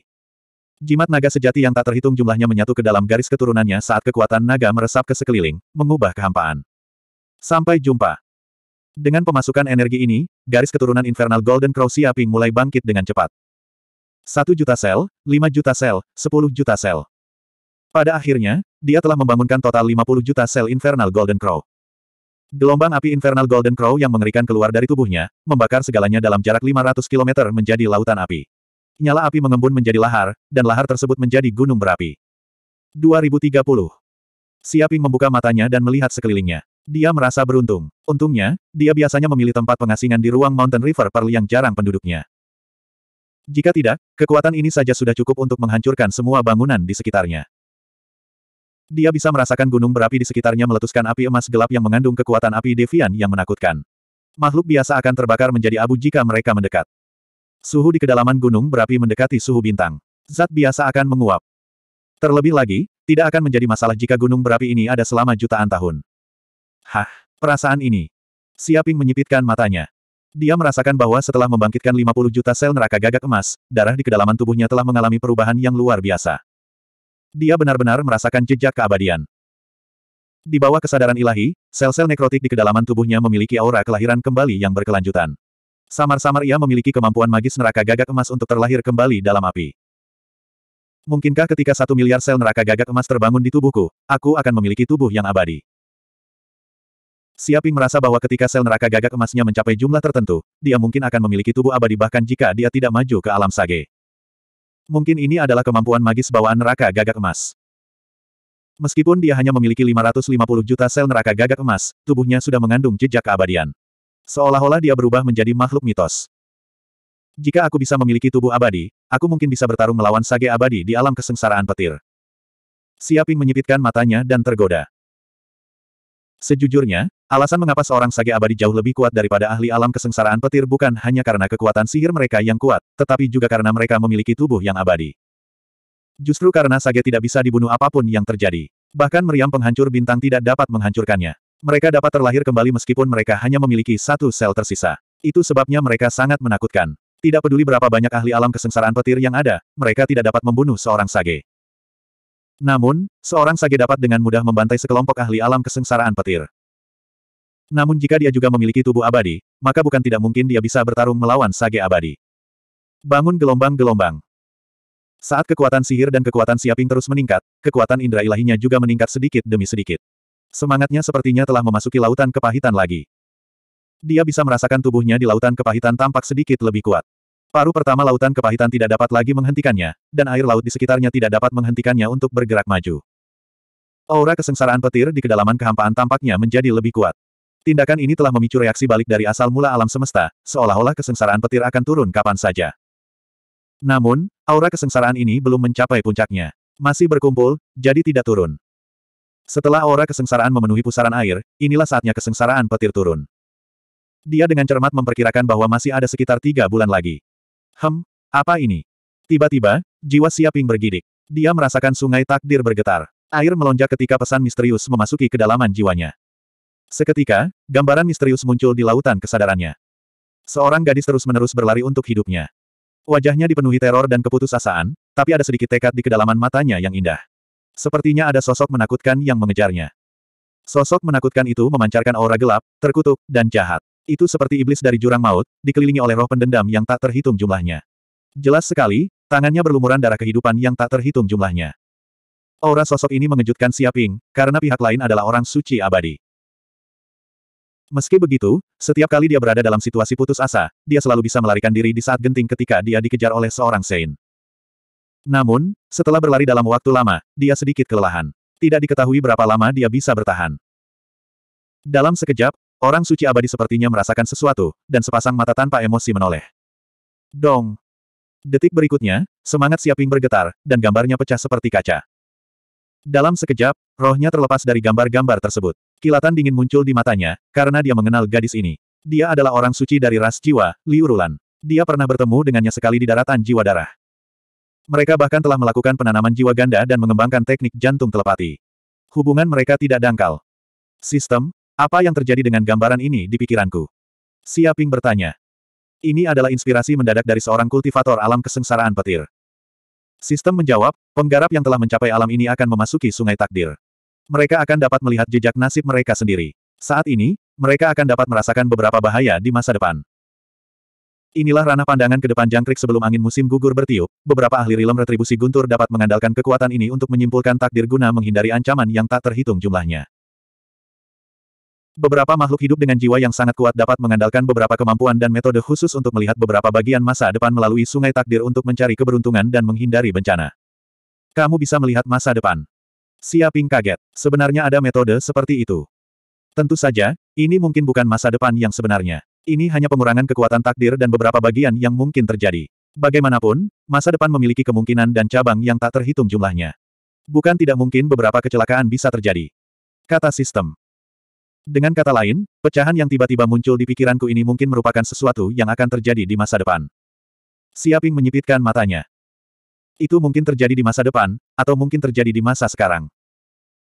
Jimat naga sejati yang tak terhitung jumlahnya menyatu ke dalam garis keturunannya saat kekuatan naga meresap ke sekeliling, mengubah kehampaan. Sampai jumpa. Dengan pemasukan energi ini, garis keturunan Infernal Golden Crow Siaping mulai bangkit dengan cepat. 1 juta sel, 5 juta sel, 10 juta sel. Pada akhirnya, dia telah membangunkan total 50 juta sel Infernal Golden Crow. Gelombang api infernal Golden Crow yang mengerikan keluar dari tubuhnya, membakar segalanya dalam jarak 500 km menjadi lautan api. Nyala api mengembun menjadi lahar, dan lahar tersebut menjadi gunung berapi. 2030. Siaping membuka matanya dan melihat sekelilingnya. Dia merasa beruntung. Untungnya, dia biasanya memilih tempat pengasingan di ruang Mountain River Pearl yang jarang penduduknya. Jika tidak, kekuatan ini saja sudah cukup untuk menghancurkan semua bangunan di sekitarnya. Dia bisa merasakan gunung berapi di sekitarnya meletuskan api emas gelap yang mengandung kekuatan api devian yang menakutkan. Makhluk biasa akan terbakar menjadi abu jika mereka mendekat. Suhu di kedalaman gunung berapi mendekati suhu bintang. Zat biasa akan menguap. Terlebih lagi, tidak akan menjadi masalah jika gunung berapi ini ada selama jutaan tahun. Hah, perasaan ini. Siaping menyipitkan matanya. Dia merasakan bahwa setelah membangkitkan 50 juta sel neraka gagak emas, darah di kedalaman tubuhnya telah mengalami perubahan yang luar biasa. Dia benar-benar merasakan jejak keabadian. Di bawah kesadaran ilahi, sel-sel nekrotik di kedalaman tubuhnya memiliki aura kelahiran kembali yang berkelanjutan. Samar-samar ia memiliki kemampuan magis neraka gagak emas untuk terlahir kembali dalam api. Mungkinkah ketika satu miliar sel neraka gagak emas terbangun di tubuhku, aku akan memiliki tubuh yang abadi? Siaping merasa bahwa ketika sel neraka gagak emasnya mencapai jumlah tertentu, dia mungkin akan memiliki tubuh abadi bahkan jika dia tidak maju ke alam sage. Mungkin ini adalah kemampuan magis bawaan neraka gagak emas. Meskipun dia hanya memiliki 550 juta sel neraka gagak emas, tubuhnya sudah mengandung jejak keabadian. Seolah-olah dia berubah menjadi makhluk mitos. Jika aku bisa memiliki tubuh abadi, aku mungkin bisa bertarung melawan sage abadi di alam kesengsaraan petir. Siaping menyipitkan matanya dan tergoda. Sejujurnya, Alasan mengapa seorang sage abadi jauh lebih kuat daripada ahli alam kesengsaraan petir bukan hanya karena kekuatan sihir mereka yang kuat, tetapi juga karena mereka memiliki tubuh yang abadi. Justru karena sage tidak bisa dibunuh apapun yang terjadi. Bahkan meriam penghancur bintang tidak dapat menghancurkannya. Mereka dapat terlahir kembali meskipun mereka hanya memiliki satu sel tersisa. Itu sebabnya mereka sangat menakutkan. Tidak peduli berapa banyak ahli alam kesengsaraan petir yang ada, mereka tidak dapat membunuh seorang sage. Namun, seorang sage dapat dengan mudah membantai sekelompok ahli alam kesengsaraan petir. Namun jika dia juga memiliki tubuh abadi, maka bukan tidak mungkin dia bisa bertarung melawan sage abadi. Bangun gelombang-gelombang. Saat kekuatan sihir dan kekuatan siaping terus meningkat, kekuatan indera ilahinya juga meningkat sedikit demi sedikit. Semangatnya sepertinya telah memasuki lautan kepahitan lagi. Dia bisa merasakan tubuhnya di lautan kepahitan tampak sedikit lebih kuat. Paru pertama lautan kepahitan tidak dapat lagi menghentikannya, dan air laut di sekitarnya tidak dapat menghentikannya untuk bergerak maju. Aura kesengsaraan petir di kedalaman kehampaan tampaknya menjadi lebih kuat. Tindakan ini telah memicu reaksi balik dari asal mula alam semesta, seolah-olah kesengsaraan petir akan turun kapan saja. Namun, aura kesengsaraan ini belum mencapai puncaknya. Masih berkumpul, jadi tidak turun. Setelah aura kesengsaraan memenuhi pusaran air, inilah saatnya kesengsaraan petir turun. Dia dengan cermat memperkirakan bahwa masih ada sekitar tiga bulan lagi. Hem, apa ini? Tiba-tiba, jiwa Siaping bergidik. Dia merasakan sungai takdir bergetar. Air melonjak ketika pesan misterius memasuki kedalaman jiwanya. Seketika, gambaran misterius muncul di lautan kesadarannya. Seorang gadis terus-menerus berlari untuk hidupnya. Wajahnya dipenuhi teror dan keputusasaan, tapi ada sedikit tekad di kedalaman matanya yang indah. Sepertinya ada sosok menakutkan yang mengejarnya. Sosok menakutkan itu memancarkan aura gelap, terkutuk, dan jahat. Itu seperti iblis dari jurang maut, dikelilingi oleh roh pendendam yang tak terhitung jumlahnya. Jelas sekali, tangannya berlumuran darah kehidupan yang tak terhitung jumlahnya. Aura sosok ini mengejutkan Siaping, karena pihak lain adalah orang suci abadi. Meski begitu, setiap kali dia berada dalam situasi putus asa, dia selalu bisa melarikan diri di saat genting ketika dia dikejar oleh seorang Sein. Namun, setelah berlari dalam waktu lama, dia sedikit kelelahan. Tidak diketahui berapa lama dia bisa bertahan. Dalam sekejap, orang suci abadi sepertinya merasakan sesuatu, dan sepasang mata tanpa emosi menoleh. Dong! Detik berikutnya, semangat Siaping bergetar, dan gambarnya pecah seperti kaca. Dalam sekejap, rohnya terlepas dari gambar-gambar tersebut. Kilatan dingin muncul di matanya, karena dia mengenal gadis ini. Dia adalah orang suci dari ras jiwa, Liu Rulan. Dia pernah bertemu dengannya sekali di daratan jiwa darah. Mereka bahkan telah melakukan penanaman jiwa ganda dan mengembangkan teknik jantung telepati. Hubungan mereka tidak dangkal. Sistem, apa yang terjadi dengan gambaran ini di pikiranku? Siaping bertanya. Ini adalah inspirasi mendadak dari seorang kultivator alam kesengsaraan petir. Sistem menjawab, penggarap yang telah mencapai alam ini akan memasuki sungai takdir mereka akan dapat melihat jejak nasib mereka sendiri. Saat ini, mereka akan dapat merasakan beberapa bahaya di masa depan. Inilah ranah pandangan ke depan jangkrik sebelum angin musim gugur bertiup, beberapa ahli rilem retribusi guntur dapat mengandalkan kekuatan ini untuk menyimpulkan takdir guna menghindari ancaman yang tak terhitung jumlahnya. Beberapa makhluk hidup dengan jiwa yang sangat kuat dapat mengandalkan beberapa kemampuan dan metode khusus untuk melihat beberapa bagian masa depan melalui sungai takdir untuk mencari keberuntungan dan menghindari bencana. Kamu bisa melihat masa depan. Siaping kaget. Sebenarnya ada metode seperti itu. Tentu saja, ini mungkin bukan masa depan yang sebenarnya. Ini hanya pengurangan kekuatan takdir dan beberapa bagian yang mungkin terjadi. Bagaimanapun, masa depan memiliki kemungkinan dan cabang yang tak terhitung jumlahnya. Bukan tidak mungkin beberapa kecelakaan bisa terjadi. Kata sistem. Dengan kata lain, pecahan yang tiba-tiba muncul di pikiranku ini mungkin merupakan sesuatu yang akan terjadi di masa depan. Siaping menyipitkan matanya. Itu mungkin terjadi di masa depan, atau mungkin terjadi di masa sekarang.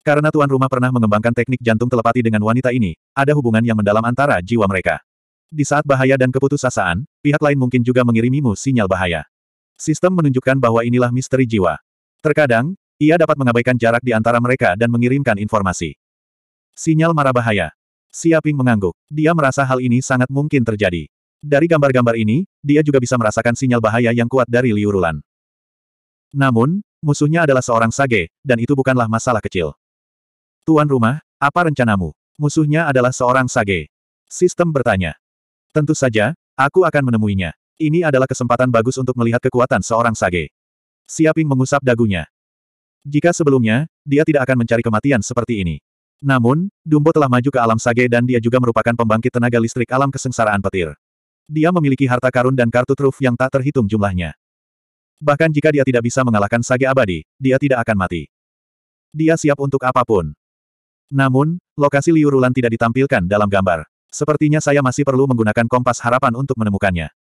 Karena tuan rumah pernah mengembangkan teknik jantung telepati dengan wanita ini, ada hubungan yang mendalam antara jiwa mereka. Di saat bahaya dan keputusasaan, pihak lain mungkin juga mengirimimu sinyal bahaya. Sistem menunjukkan bahwa inilah misteri jiwa. Terkadang, ia dapat mengabaikan jarak di antara mereka dan mengirimkan informasi. Sinyal marah bahaya. Siaping mengangguk. Dia merasa hal ini sangat mungkin terjadi. Dari gambar-gambar ini, dia juga bisa merasakan sinyal bahaya yang kuat dari Liurulan. Namun, musuhnya adalah seorang sage, dan itu bukanlah masalah kecil. Tuan rumah, apa rencanamu? Musuhnya adalah seorang sage. Sistem bertanya. Tentu saja, aku akan menemuinya. Ini adalah kesempatan bagus untuk melihat kekuatan seorang sage. Siaping mengusap dagunya. Jika sebelumnya, dia tidak akan mencari kematian seperti ini. Namun, Dumbo telah maju ke alam sage dan dia juga merupakan pembangkit tenaga listrik alam kesengsaraan petir. Dia memiliki harta karun dan kartu truf yang tak terhitung jumlahnya. Bahkan jika dia tidak bisa mengalahkan sage abadi, dia tidak akan mati. Dia siap untuk apapun. Namun, lokasi Liurulan tidak ditampilkan dalam gambar. Sepertinya saya masih perlu menggunakan kompas harapan untuk menemukannya.